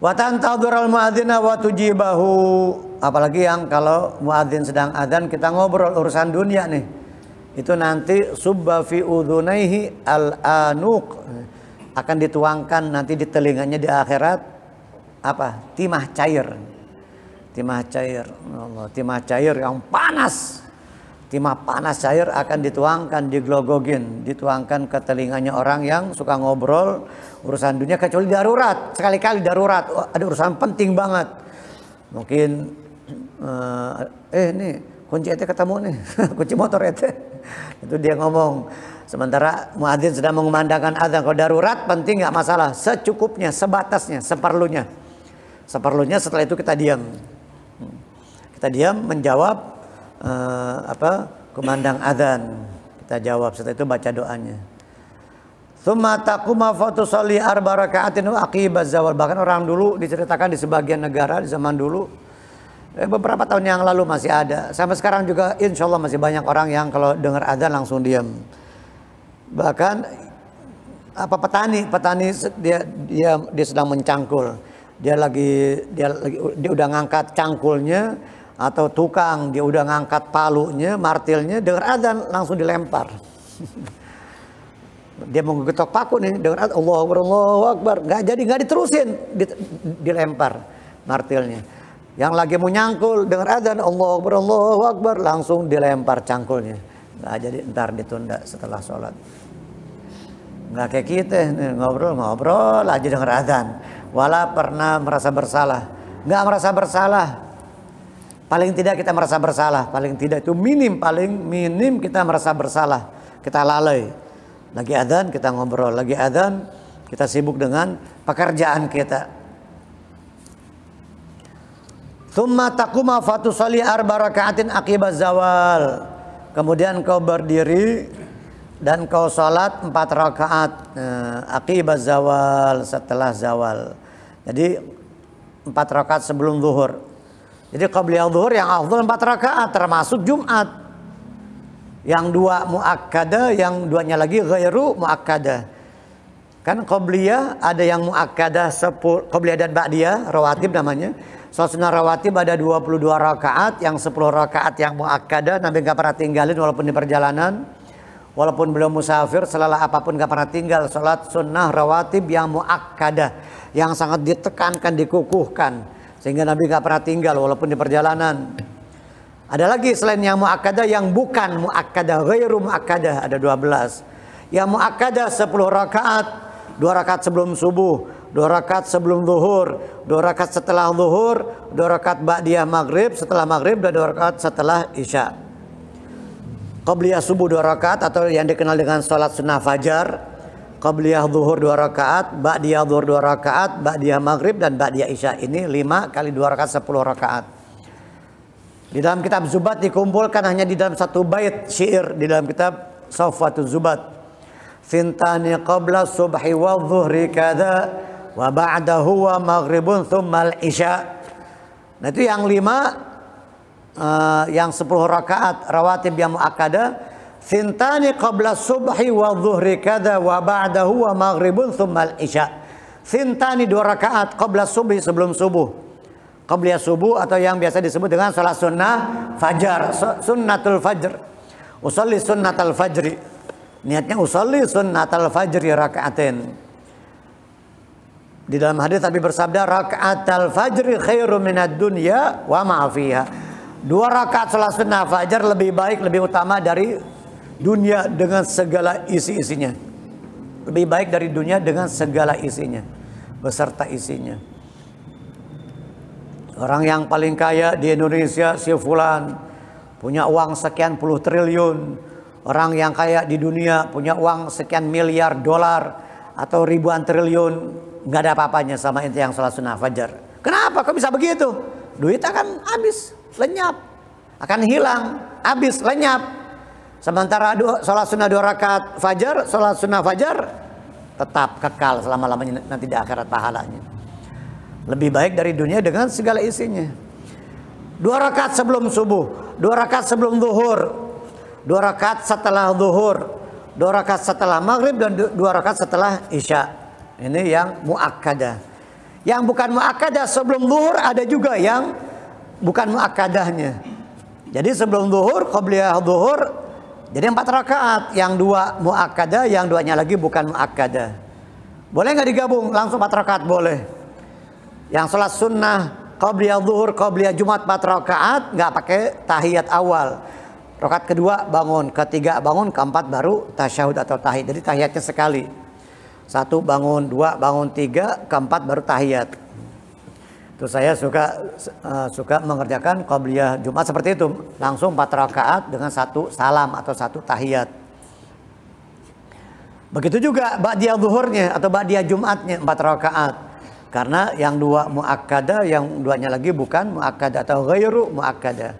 A: Wa tantadhiral muadzin wa tujibahu. Apalagi yang kalau muadzin sedang adzan kita ngobrol urusan dunia nih. Itu nanti subba fi udhunaihi al anuq. Akan dituangkan nanti di telinganya di akhirat apa? Timah cair. Timah cair. Ya Allah, timah cair yang panas timah panas cair akan dituangkan, di diglogogin, dituangkan ke telinganya orang yang suka ngobrol urusan dunia kecuali darurat, sekali-kali darurat, oh, ada urusan penting banget. Mungkin uh, eh nih kunci ete ketemu nih, kunci motor ete. Itu dia ngomong. Sementara muadzin sedang mengumandangkan azan. Kalau darurat penting nggak masalah, secukupnya, sebatasnya, seperlunya. Seperlunya setelah itu kita diam. Hmm. Kita diam menjawab uh, apa kumandang adzan kita jawab setelah itu baca doanya Thumma taquma tusalli arba raka'atin aqibaz zawal. Bahkan orang dulu diceritakan di sebagian negara di zaman dulu eh, beberapa tahun yang lalu masih ada. Sampai sekarang juga insya Allah masih banyak orang yang kalau dengar adzan langsung diam. Bahkan apa petani, petani dia dia dia sedang mencangkul. Dia lagi dia lagi dia udah ngangkat cangkulnya, atau tukang dia udah ngangkat palunya, martilnya, dengar adzan langsung dilempar. dia mau getok paku nih, dengar adzan Allah Akbar, Allahu Akbar, nggak jadi nggak diterusin, dilempar martilnya. Yang lagi mau nyangkul, dengar adzan Allah Akbar, Allahu Akbar, langsung dilempar cangkulnya. Nggak jadi ntar ditunda setelah sholat. Nggak kayak kita, ngobrol-ngobrol aja dengar adzan. Wala pernah merasa bersalah. Nggak merasa bersalah, Paling tidak kita merasa bersalah, paling tidak itu minim, paling minim kita merasa bersalah, kita lalai. Lagi adzan kita ngobrol, lagi adzan kita sibuk dengan pekerjaan kita. Thumma takuma fatusali arba rakaatin akibat zawal. Kemudian kau berdiri dan kau salat empat rakaat eh, akibat zawal setelah zawal. Jadi empat rakaat sebelum zuhur. Jadi qabliyah zuhur yang afdol empat rakaat termasuk Jumat. Yang dua muakkada, yang duanya lagi ghairu muakkada. Kan qabliyah ada yang muakkada sepul, qabliyah dan ba'diyah rawatib namanya. Salat sunnah rawatib ada 22 rakaat, yang 10 rakaat yang muakkada Nabi enggak pernah tinggalin walaupun di perjalanan. Walaupun belum musafir, selalu apapun enggak pernah tinggal salat sunnah rawatib yang muakkada yang sangat ditekankan, dikukuhkan sehingga Nabi nggak pernah tinggal walaupun di perjalanan. Ada lagi selain yang muakkadah yang bukan muakkadah, ghairu muakkadah ada 12. Yang muakkadah 10 rakaat, 2 rakaat sebelum subuh, 2 rakaat sebelum zuhur, 2 rakaat setelah zuhur, 2 rakaat ba'diyah maghrib, setelah maghrib dan 2 rakaat setelah isya. Qabliyah subuh 2 rakaat atau yang dikenal dengan salat sunnah fajar Qabliyah zuhur dua rakaat, ba'diyah zuhur dua rakaat, ba'diyah maghrib dan ba'diyah isya. Ini lima kali dua rakaat sepuluh rakaat. Di dalam kitab Zubat dikumpulkan hanya di dalam satu bait syair di dalam kitab Sofatul Zubat. Sintani qabla subhi wa zuhri kada wa ba'dahu wa maghribun thummal isya. Nah itu yang lima uh, yang sepuluh rakaat rawatib yang muakada Sintani qabla subhi wa zuhri kada wa ba'dahu wa maghribun thumma isya. Sintani dua rakaat qabla subhi sebelum subuh. Qabla subuh atau yang biasa disebut dengan salat sunnah fajar. Sunnatul fajr. Usalli sunnatul fajri. Niatnya usalli sunnatul fajri rakaatin. Di dalam hadis Nabi bersabda rakaatul fajri khairu minad dunya wa ma fiha. Dua rakaat salat sunnah fajar lebih baik, lebih utama dari dunia dengan segala isi-isinya. Lebih baik dari dunia dengan segala isinya, beserta isinya. Orang yang paling kaya di Indonesia si fulan punya uang sekian puluh triliun. Orang yang kaya di dunia punya uang sekian miliar dolar atau ribuan triliun nggak ada apa-apanya sama ente yang sholat sunnah fajar. Kenapa kok bisa begitu? Duit akan habis, lenyap, akan hilang, habis, lenyap, Sementara sholat sunnah dua rakaat fajar, sholat sunnah fajar tetap kekal selama-lamanya nanti di akhirat pahalanya. Lebih baik dari dunia dengan segala isinya. Dua rakaat sebelum subuh, dua rakaat sebelum zuhur, dua rakaat setelah zuhur, dua rakaat setelah maghrib dan dua rakaat setelah isya. Ini yang muakkadah. Yang bukan muakkadah sebelum zuhur ada juga yang bukan muakkadahnya. Jadi sebelum zuhur, qabliyah zuhur jadi empat rakaat, yang dua muakada, yang duanya lagi bukan muakada. Boleh nggak digabung? Langsung empat rakaat boleh. Yang sholat sunnah, qabliyah zuhur, qabliyah jumat empat rakaat, nggak pakai tahiyat awal. Rakaat kedua bangun, ketiga bangun, keempat baru tasyahud atau tahiyat. Jadi tahiyatnya sekali. Satu bangun, dua bangun, tiga, keempat baru tahiyat. Itu saya suka uh, suka mengerjakan qabliyah Jumat seperti itu, langsung empat rakaat dengan satu salam atau satu tahiyat. Begitu juga ba'diyah zuhurnya atau ba'diyah Jumatnya empat rakaat. Karena yang dua muakkada, yang duanya lagi bukan muakkada atau ghairu muakkada.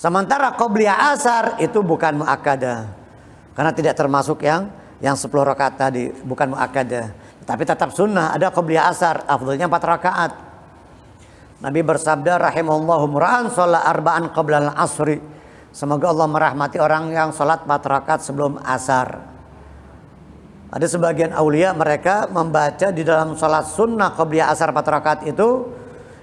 A: Sementara qobliyah asar itu bukan muakkada. Karena tidak termasuk yang yang 10 rakaat tadi, bukan muakkada. Tapi tetap sunnah ada qabliyah asar, afdolnya empat rakaat. Nabi bersabda rahimahullah mura'an sholat arba'an qablal asri. Semoga Allah merahmati orang yang sholat empat rakaat sebelum asar. Ada sebagian aulia mereka membaca di dalam sholat sunnah qabliyah asar empat rakaat itu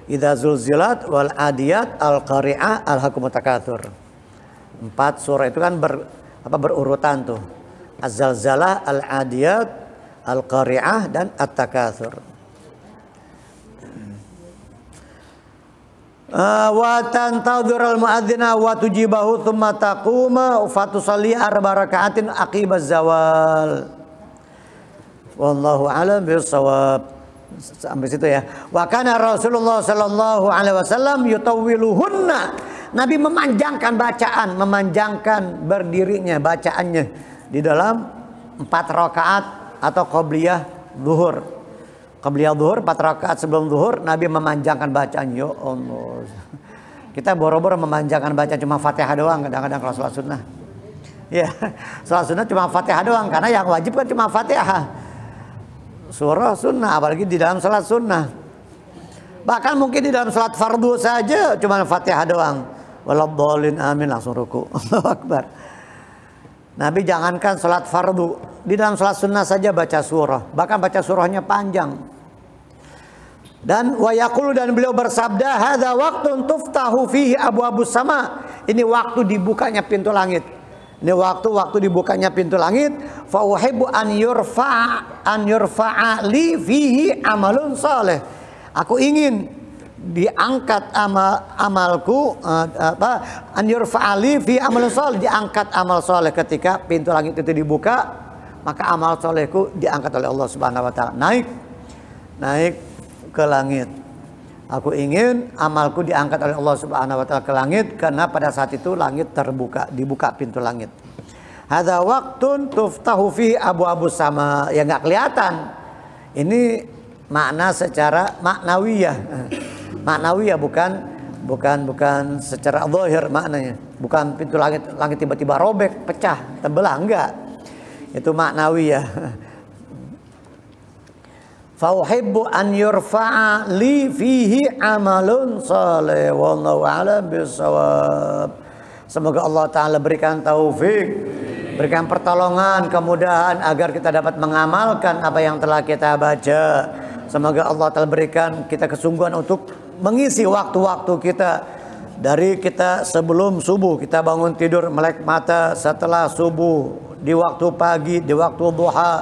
A: Idza zulzilat wal adiyat al qari'ah al hukum Empat surah itu kan ber, apa berurutan tuh. Az-zalzalah al adiyat Al-Qari'ah dan at takathur ah, Wa tantadur al-muadzina wa tujibahu thumma taquma fa tusalli arba raka'atin aqibaz zawal. Wallahu alam bisawab. Sampai situ ya. Wa kana Rasulullah sallallahu alaihi wasallam yutawwiluhunna. Nabi memanjangkan bacaan, memanjangkan berdirinya bacaannya di dalam empat rakaat atau qobliyah duhur Qobliyah zuhur 4 rakaat sebelum duhur Nabi memanjangkan bacaan ya Allah. Kita boro-boro memanjangkan bacaan cuma Fatihah doang kadang-kadang kalau sholat sunnah. Ya, sholat sunnah cuma Fatihah doang karena yang wajib kan cuma Fatihah. Surah sunnah apalagi di dalam sholat sunnah. Bahkan mungkin di dalam sholat fardu saja cuma Fatihah doang. Walau amin langsung ruku. Allah Akbar. Nabi jangankan sholat fardu, di dalam sholat sunnah saja baca surah, bahkan baca surahnya panjang. Dan wayakulu dan beliau bersabda, hada waktu tuftahu fihi abu abu sama. Ini waktu dibukanya pintu langit. Ini waktu waktu dibukanya pintu langit. fauhebu an yurfa an yurfa'a li fihi amalun soleh. Aku ingin diangkat amal amalku uh, apa an yurfa'ali fi amal soleh diangkat amal soleh ketika pintu langit itu dibuka maka amal solehku diangkat oleh Allah Subhanahu wa taala naik naik ke langit aku ingin amalku diangkat oleh Allah Subhanahu wa taala ke langit karena pada saat itu langit terbuka dibuka pintu langit ada waktu tuftahu fi abu-abu sama ya nggak kelihatan ini makna secara maknawiyah maknawi ya bukan bukan bukan secara zahir maknanya bukan pintu langit langit tiba-tiba robek pecah terbelah enggak itu maknawi ya fauhibbu an yurfa'a li fihi amalun saleh wallahu a'lam bisawab semoga Allah taala berikan taufik berikan pertolongan kemudahan agar kita dapat mengamalkan apa yang telah kita baca semoga Allah taala berikan kita kesungguhan untuk mengisi waktu-waktu kita dari kita sebelum subuh kita bangun tidur melek mata setelah subuh di waktu pagi di waktu duha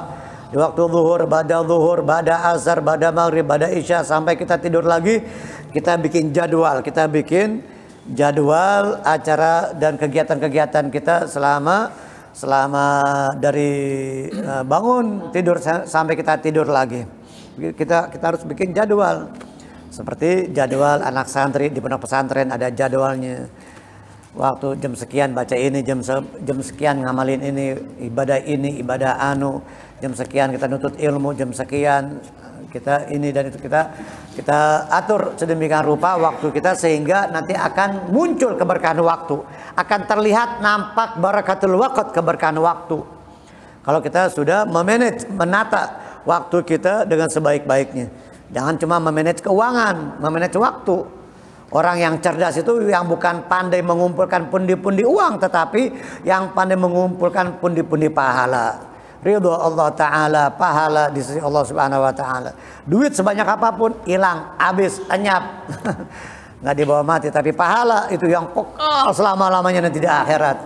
A: di waktu zuhur badal zuhur badal asar badal maghrib badal isya sampai kita tidur lagi kita bikin jadwal kita bikin jadwal acara dan kegiatan-kegiatan kita selama selama dari eh, bangun tidur sampai kita tidur lagi kita kita harus bikin jadwal seperti jadwal anak santri di pondok pesantren ada jadwalnya. Waktu jam sekian baca ini, jam se jam sekian ngamalin ini, ibadah ini, ibadah anu, jam sekian kita nutut ilmu, jam sekian kita ini dan itu kita kita atur sedemikian rupa waktu kita sehingga nanti akan muncul keberkahan waktu, akan terlihat nampak barakatul waqt keberkahan waktu. Kalau kita sudah memanage, menata waktu kita dengan sebaik-baiknya. Jangan cuma memanage keuangan, memanage waktu. Orang yang cerdas itu yang bukan pandai mengumpulkan pundi-pundi uang tetapi yang pandai mengumpulkan pundi-pundi pahala. Ridho Allah Ta'ala, pahala di sisi Allah Subhanahu Wa Ta'ala. Duit sebanyak apapun hilang, habis, enyap. Nggak dibawa mati, tapi pahala itu yang pokok selama-lamanya nanti di akhirat.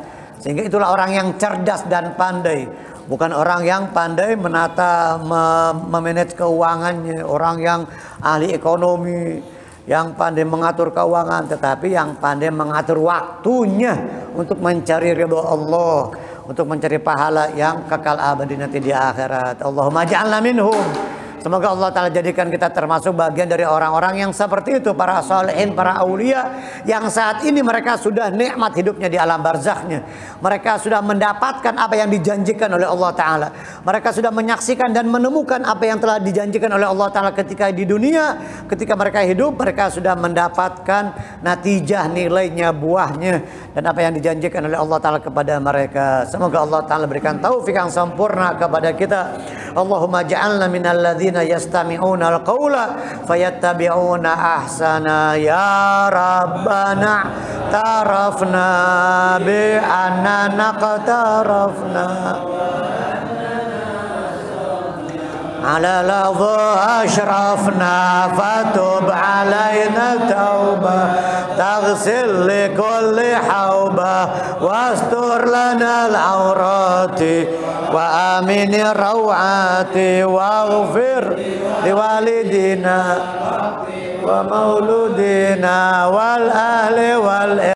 A: Sehingga itulah orang yang cerdas dan pandai bukan orang yang pandai menata memanage keuangannya, orang yang ahli ekonomi, yang pandai mengatur keuangan, tetapi yang pandai mengatur waktunya untuk mencari ridho Allah, untuk mencari pahala yang kekal abadi nanti di akhirat. Allahumma ja'alna minhum Semoga Allah Ta'ala jadikan kita termasuk bagian dari orang-orang yang seperti itu. Para solehin, para aulia. Yang saat ini mereka sudah nikmat hidupnya di alam barzahnya. Mereka sudah mendapatkan apa yang dijanjikan oleh Allah Ta'ala. Mereka sudah menyaksikan dan menemukan apa yang telah dijanjikan oleh Allah Ta'ala ketika di dunia. Ketika mereka hidup, mereka sudah mendapatkan natijah nilainya, buahnya. Dan apa yang dijanjikan oleh Allah Ta'ala kepada mereka. Semoga Allah Ta'ala berikan taufik yang sempurna kepada kita. Allahumma ja'alna ladhi alladzina yastami'una al-qawla fayattabi'una ahsana ya rabbana tarafna bi annana qatarafna على لظى أشرفنا فتب علينا توبة تغسل لكل حوبة واستر لنا العورات وآمن الروعات واغفر لوالدينا ومولودنا والأهل والإخوة